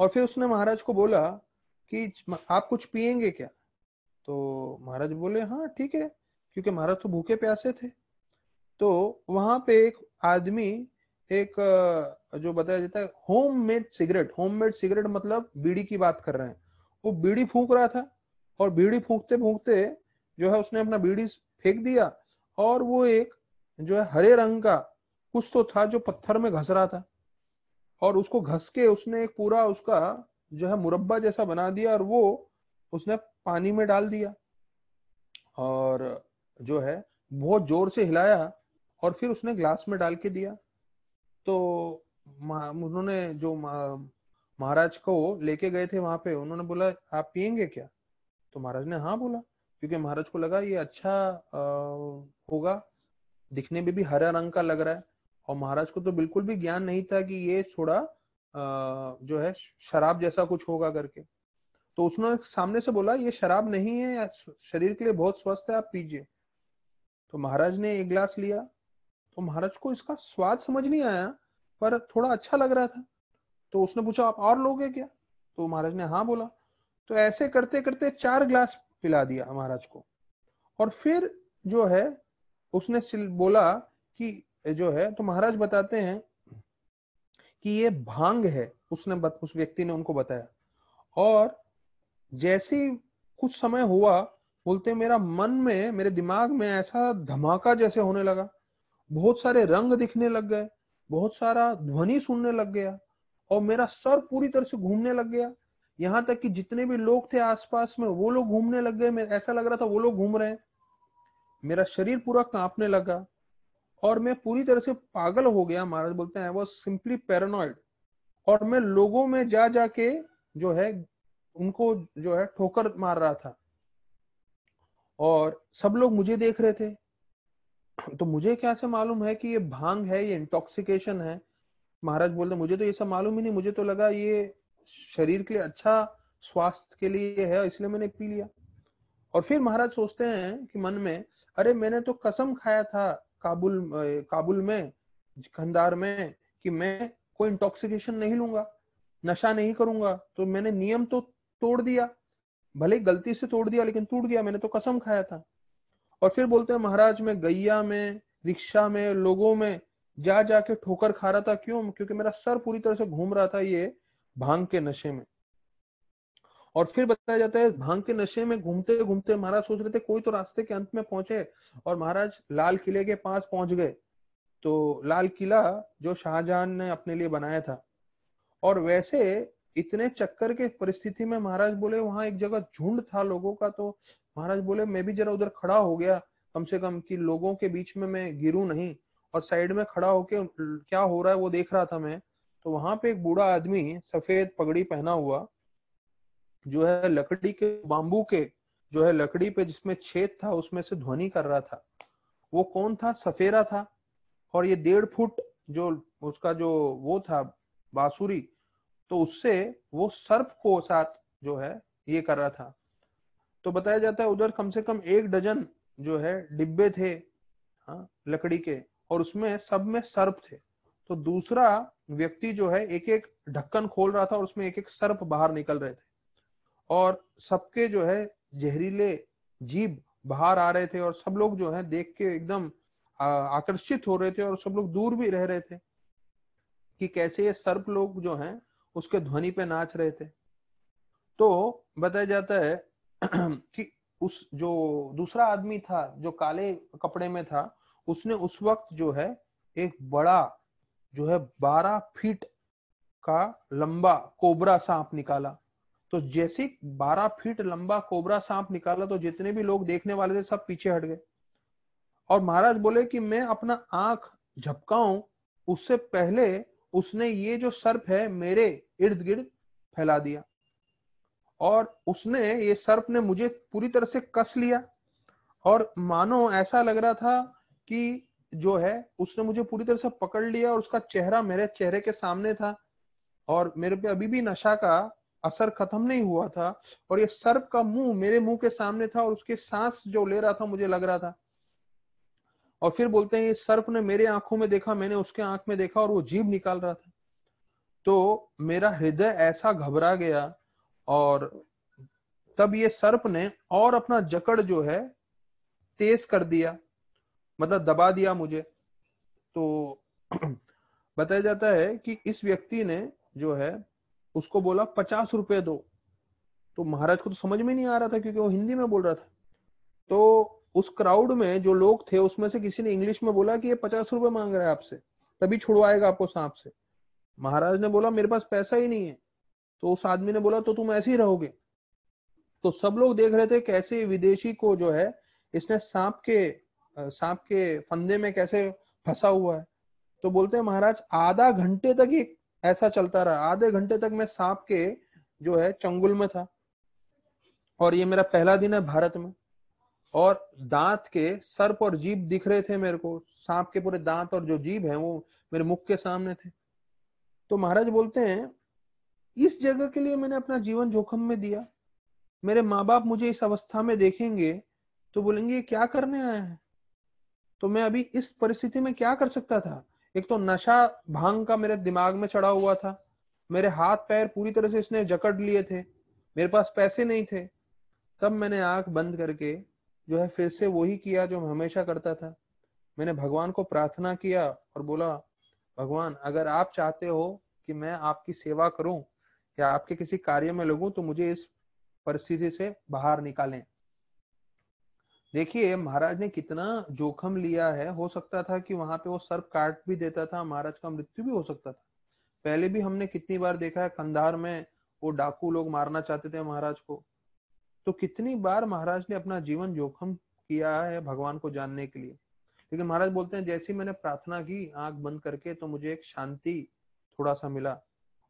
और फिर उसने महाराज को बोला कि आप कुछ पिएंगे क्या तो महाराज बोले हाँ ठीक है क्योंकि महाराज तो भूखे प्यासे थे तो वहां पे एक आदमी एक जो बताया जाता है home made cigarette home made cigarette मतलब बीड़ी की बात कर रहे हैं वो बीड़ी फूक रहा था और बीड़ी फूकते फूकते जो है उसने अपना बीड़ी फेंक दिया और वो एक जो है हरे रंग का कुछ तो था जो पत्थर में घस रहा था और उसको घस के उसने एक पूरा उसका जो है मुरब्बा जैसा बना दिया और वो उसने पानी में डाल दिया और जो है बहुत जोर से हिलाया और फिर उसने ग्लास में डाल के दिया तो उन्होंने जो महाराज को लेके गए थे वहां पे उन्होंने बोला आप पियेंगे क्या तो महाराज ने हाँ बोला क्योंकि महाराज को लगा ये अच्छा आ, होगा दिखने में भी हरा रंग का लग रहा है और महाराज को तो बिल्कुल भी ज्ञान नहीं था कि ये थोड़ा जो है शराब जैसा कुछ होगा करके तो उसने सामने से बोला ये शराब नहीं है शरीर के लिए बहुत स्वस्थ है आप पीजिए तो महाराज ने एक गिलास लिया तो महाराज को इसका स्वाद समझ नहीं आया पर थोड़ा अच्छा लग रहा था तो उसने पूछा आप और लोगे क्या तो महाराज ने हाँ बोला तो ऐसे करते करते चार ग्लास पिला दिया महाराज को और फिर जो है उसने बोला कि जो है तो महाराज बताते हैं कि ये भांग है उसने बत, उस व्यक्ति ने उनको बताया और जैसे कुछ समय हुआ बोलते मेरा मन में मेरे दिमाग में ऐसा धमाका जैसे होने लगा बहुत सारे रंग दिखने लग गए बहुत सारा ध्वनि सुनने लग गया और मेरा सर पूरी तरह से घूमने लग गया यहाँ तक कि जितने भी लोग थे आसपास में वो लोग घूमने लग गए ऐसा लग रहा था वो लोग घूम रहे हैं मेरा शरीर पूरा कांपने लगा और मैं पूरी तरह से पागल हो गया महाराज बोलते हैं वो सिंपली पैरानॉइड और मैं लोगों में जा जाके जो है उनको जो है ठोकर मार रहा था और सब लोग मुझे देख रहे थे तो मुझे क्या से मालूम है कि ये भांग है ये इंटॉक्सिकेशन है महाराज बोलते मुझे तो ये सब मालूम ही नहीं मुझे तो लगा ये शरीर के लिए अच्छा स्वास्थ्य के लिए है इसलिए मैंने पी लिया और फिर महाराज सोचते हैं कि मन में अरे मैंने तो कसम खाया था काबुल काबुल में खंदार में कि मैं कोई इंटॉक्सिकेशन नहीं लूंगा नशा नहीं करूंगा तो मैंने नियम तो तोड़ दिया भले गलती से तोड़ दिया लेकिन टूट गया मैंने तो कसम खाया था और फिर बोलते हैं महाराज मैं गैया में रिक्शा में लोगों में जा जाके ठोकर खा रहा था क्यों क्योंकि मेरा सर पूरी तरह से घूम रहा था ये भांग के नशे में और फिर बताया जाता है भांग के नशे में घूमते घूमते महाराज सोच रहे थे कोई तो रास्ते के अंत में पहुंचे और महाराज लाल किले के पास पहुंच गए तो लाल किला जो शाहजहां ने अपने लिए बनाया था और वैसे इतने चक्कर के परिस्थिति में महाराज बोले वहां एक जगह झुंड था लोगों का तो महाराज बोले मैं भी जरा उधर खड़ा हो गया कम से कम कि लोगों के बीच में मैं गिरू नहीं और साइड में खड़ा होके क्या हो रहा है वो देख रहा था मैं तो वहां पे एक बूढ़ा आदमी सफेद पगड़ी पहना हुआ जो है लकड़ी के बाम्बू के जो है लकड़ी पे जिसमें छेद था उसमें से ध्वनि कर रहा था वो कौन था सफेरा था और ये डेढ़ फुट जो उसका जो वो था बासुरी तो उससे वो सर्प को साथ जो है ये कर रहा था तो बताया जाता है उधर कम से कम एक डजन जो है डिब्बे थे हा? लकड़ी के और उसमें सब में सर्प थे तो दूसरा व्यक्ति जो है एक एक ढक्कन खोल रहा था और उसमें एक एक सर्प बाहर निकल रहे थे और सबके जो है जहरीले जीव बाहर आ रहे थे और सब लोग जो है देख के एकदम आकर्षित हो रहे थे और सब लोग दूर भी रह रहे थे कि कैसे ये सर्प लोग जो हैं उसके ध्वनि पे नाच रहे थे तो बताया जाता है [clears throat] कि उस जो दूसरा आदमी था जो काले कपड़े में था उसने उस वक्त जो है एक बड़ा जो है बारह फीट का लंबा कोबरा सांप निकाला तो जैसे बारह फीट लंबा कोबरा सांप निकाला तो जितने भी लोग देखने वाले थे सब पीछे हट गए और महाराज बोले कि मैं अपना आंख झपकाऊं उससे पहले उसने ये जो सर्प है मेरे इर्द गिर्द फैला दिया और उसने ये सर्प ने मुझे पूरी तरह से कस लिया और मानो ऐसा लग रहा था कि जो है उसने मुझे पूरी तरह से पकड़ लिया और उसका चेहरा मेरे चेहरे के सामने था और मेरे पे अभी भी नशा का असर खत्म नहीं हुआ था और ये सर्प का मुंह मेरे मुंह के सामने था और उसके सांस जो ले रहा था मुझे लग रहा था और फिर बोलते हैं ये सर्प ने मेरे आंखों में देखा मैंने उसके आंख में देखा और वो जीभ निकाल रहा था तो मेरा हृदय ऐसा घबरा गया और तब ये सर्प ने और अपना जकड़ जो है तेज कर दिया मतलब दबा दिया मुझे तो [clears throat] बताया जाता है कि इस व्यक्ति ने जो है उसको बोला पचास रुपए दो तो महाराज को तो समझ में नहीं आ रहा था क्योंकि वो हिंदी में बोल रहा था तो उस क्राउड में जो लोग थे उसमें से किसी ने इंग्लिश में बोला कि ये पचास रुपए मांग रहा है आपसे तभी छुड़वाएगा आपको सांप से महाराज ने बोला मेरे पास पैसा ही नहीं है तो उस आदमी ने बोला तो तुम ऐसे ही रहोगे तो सब लोग देख रहे थे कैसे विदेशी को जो है इसने सांप के सांप के फंदे में कैसे फंसा हुआ है तो बोलते हैं महाराज आधा घंटे तक ही ऐसा चलता रहा आधे घंटे तक मैं सांप के जो है चंगुल में था और ये मेरा पहला दिन है भारत में और दांत के सर्प और जीभ दिख रहे थे मेरे को सांप के पूरे दांत और जो जीभ है वो मेरे मुख के सामने थे तो महाराज बोलते हैं इस जगह के लिए मैंने अपना जीवन जोखम में दिया मेरे माँ बाप मुझे इस अवस्था में देखेंगे तो बोलेंगे क्या करने आया है तो मैं अभी इस परिस्थिति में क्या कर सकता था एक तो नशा भांग का मेरे दिमाग में चढ़ा हुआ था मेरे हाथ पैर पूरी तरह से इसने जकड़ लिए थे मेरे पास पैसे नहीं थे तब मैंने आंख बंद करके जो है फिर से वही किया जो मैं हमेशा करता था मैंने भगवान को प्रार्थना किया और बोला भगवान अगर आप चाहते हो कि मैं आपकी सेवा करूं या आपके किसी कार्य में लगू तो मुझे इस परिस्थिति से बाहर निकालें देखिए महाराज ने कितना जोखम लिया है हो सकता था कि वहां पे वो सर्प काट भी देता था महाराज का मृत्यु भी हो सकता था पहले भी हमने कितनी बार देखा है कंधार में वो डाकू लोग मारना चाहते थे महाराज को तो कितनी बार महाराज ने अपना जीवन जोखम किया है भगवान को जानने के लिए लेकिन महाराज बोलते हैं जैसे मैंने प्रार्थना की आंख बंद करके तो मुझे एक शांति थोड़ा सा मिला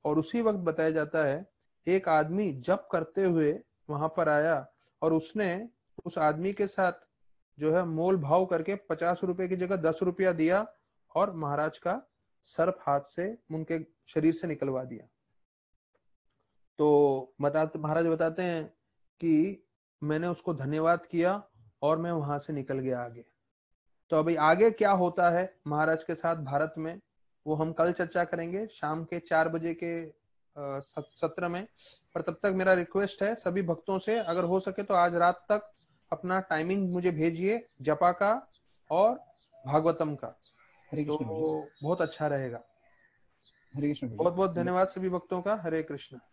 और उसी वक्त बताया जाता है एक आदमी जप करते हुए वहां पर आया और उसने उस आदमी के साथ जो है मोल भाव करके पचास रुपए की जगह दस रुपया दिया और महाराज का सर्फ हाथ से उनके शरीर से निकलवा दिया तो बताते महाराज बताते हैं कि मैंने उसको धन्यवाद किया और मैं वहां से निकल गया आगे तो अभी आगे क्या होता है महाराज के साथ भारत में वो हम कल चर्चा करेंगे शाम के चार बजे के सत्र में पर तब तक मेरा रिक्वेस्ट है सभी भक्तों से अगर हो सके तो आज रात तक अपना टाइमिंग मुझे भेजिए जपा का और भागवतम का तो बहुत अच्छा रहेगा हरे कृष्ण बहुत बहुत धन्यवाद सभी भक्तों का हरे कृष्ण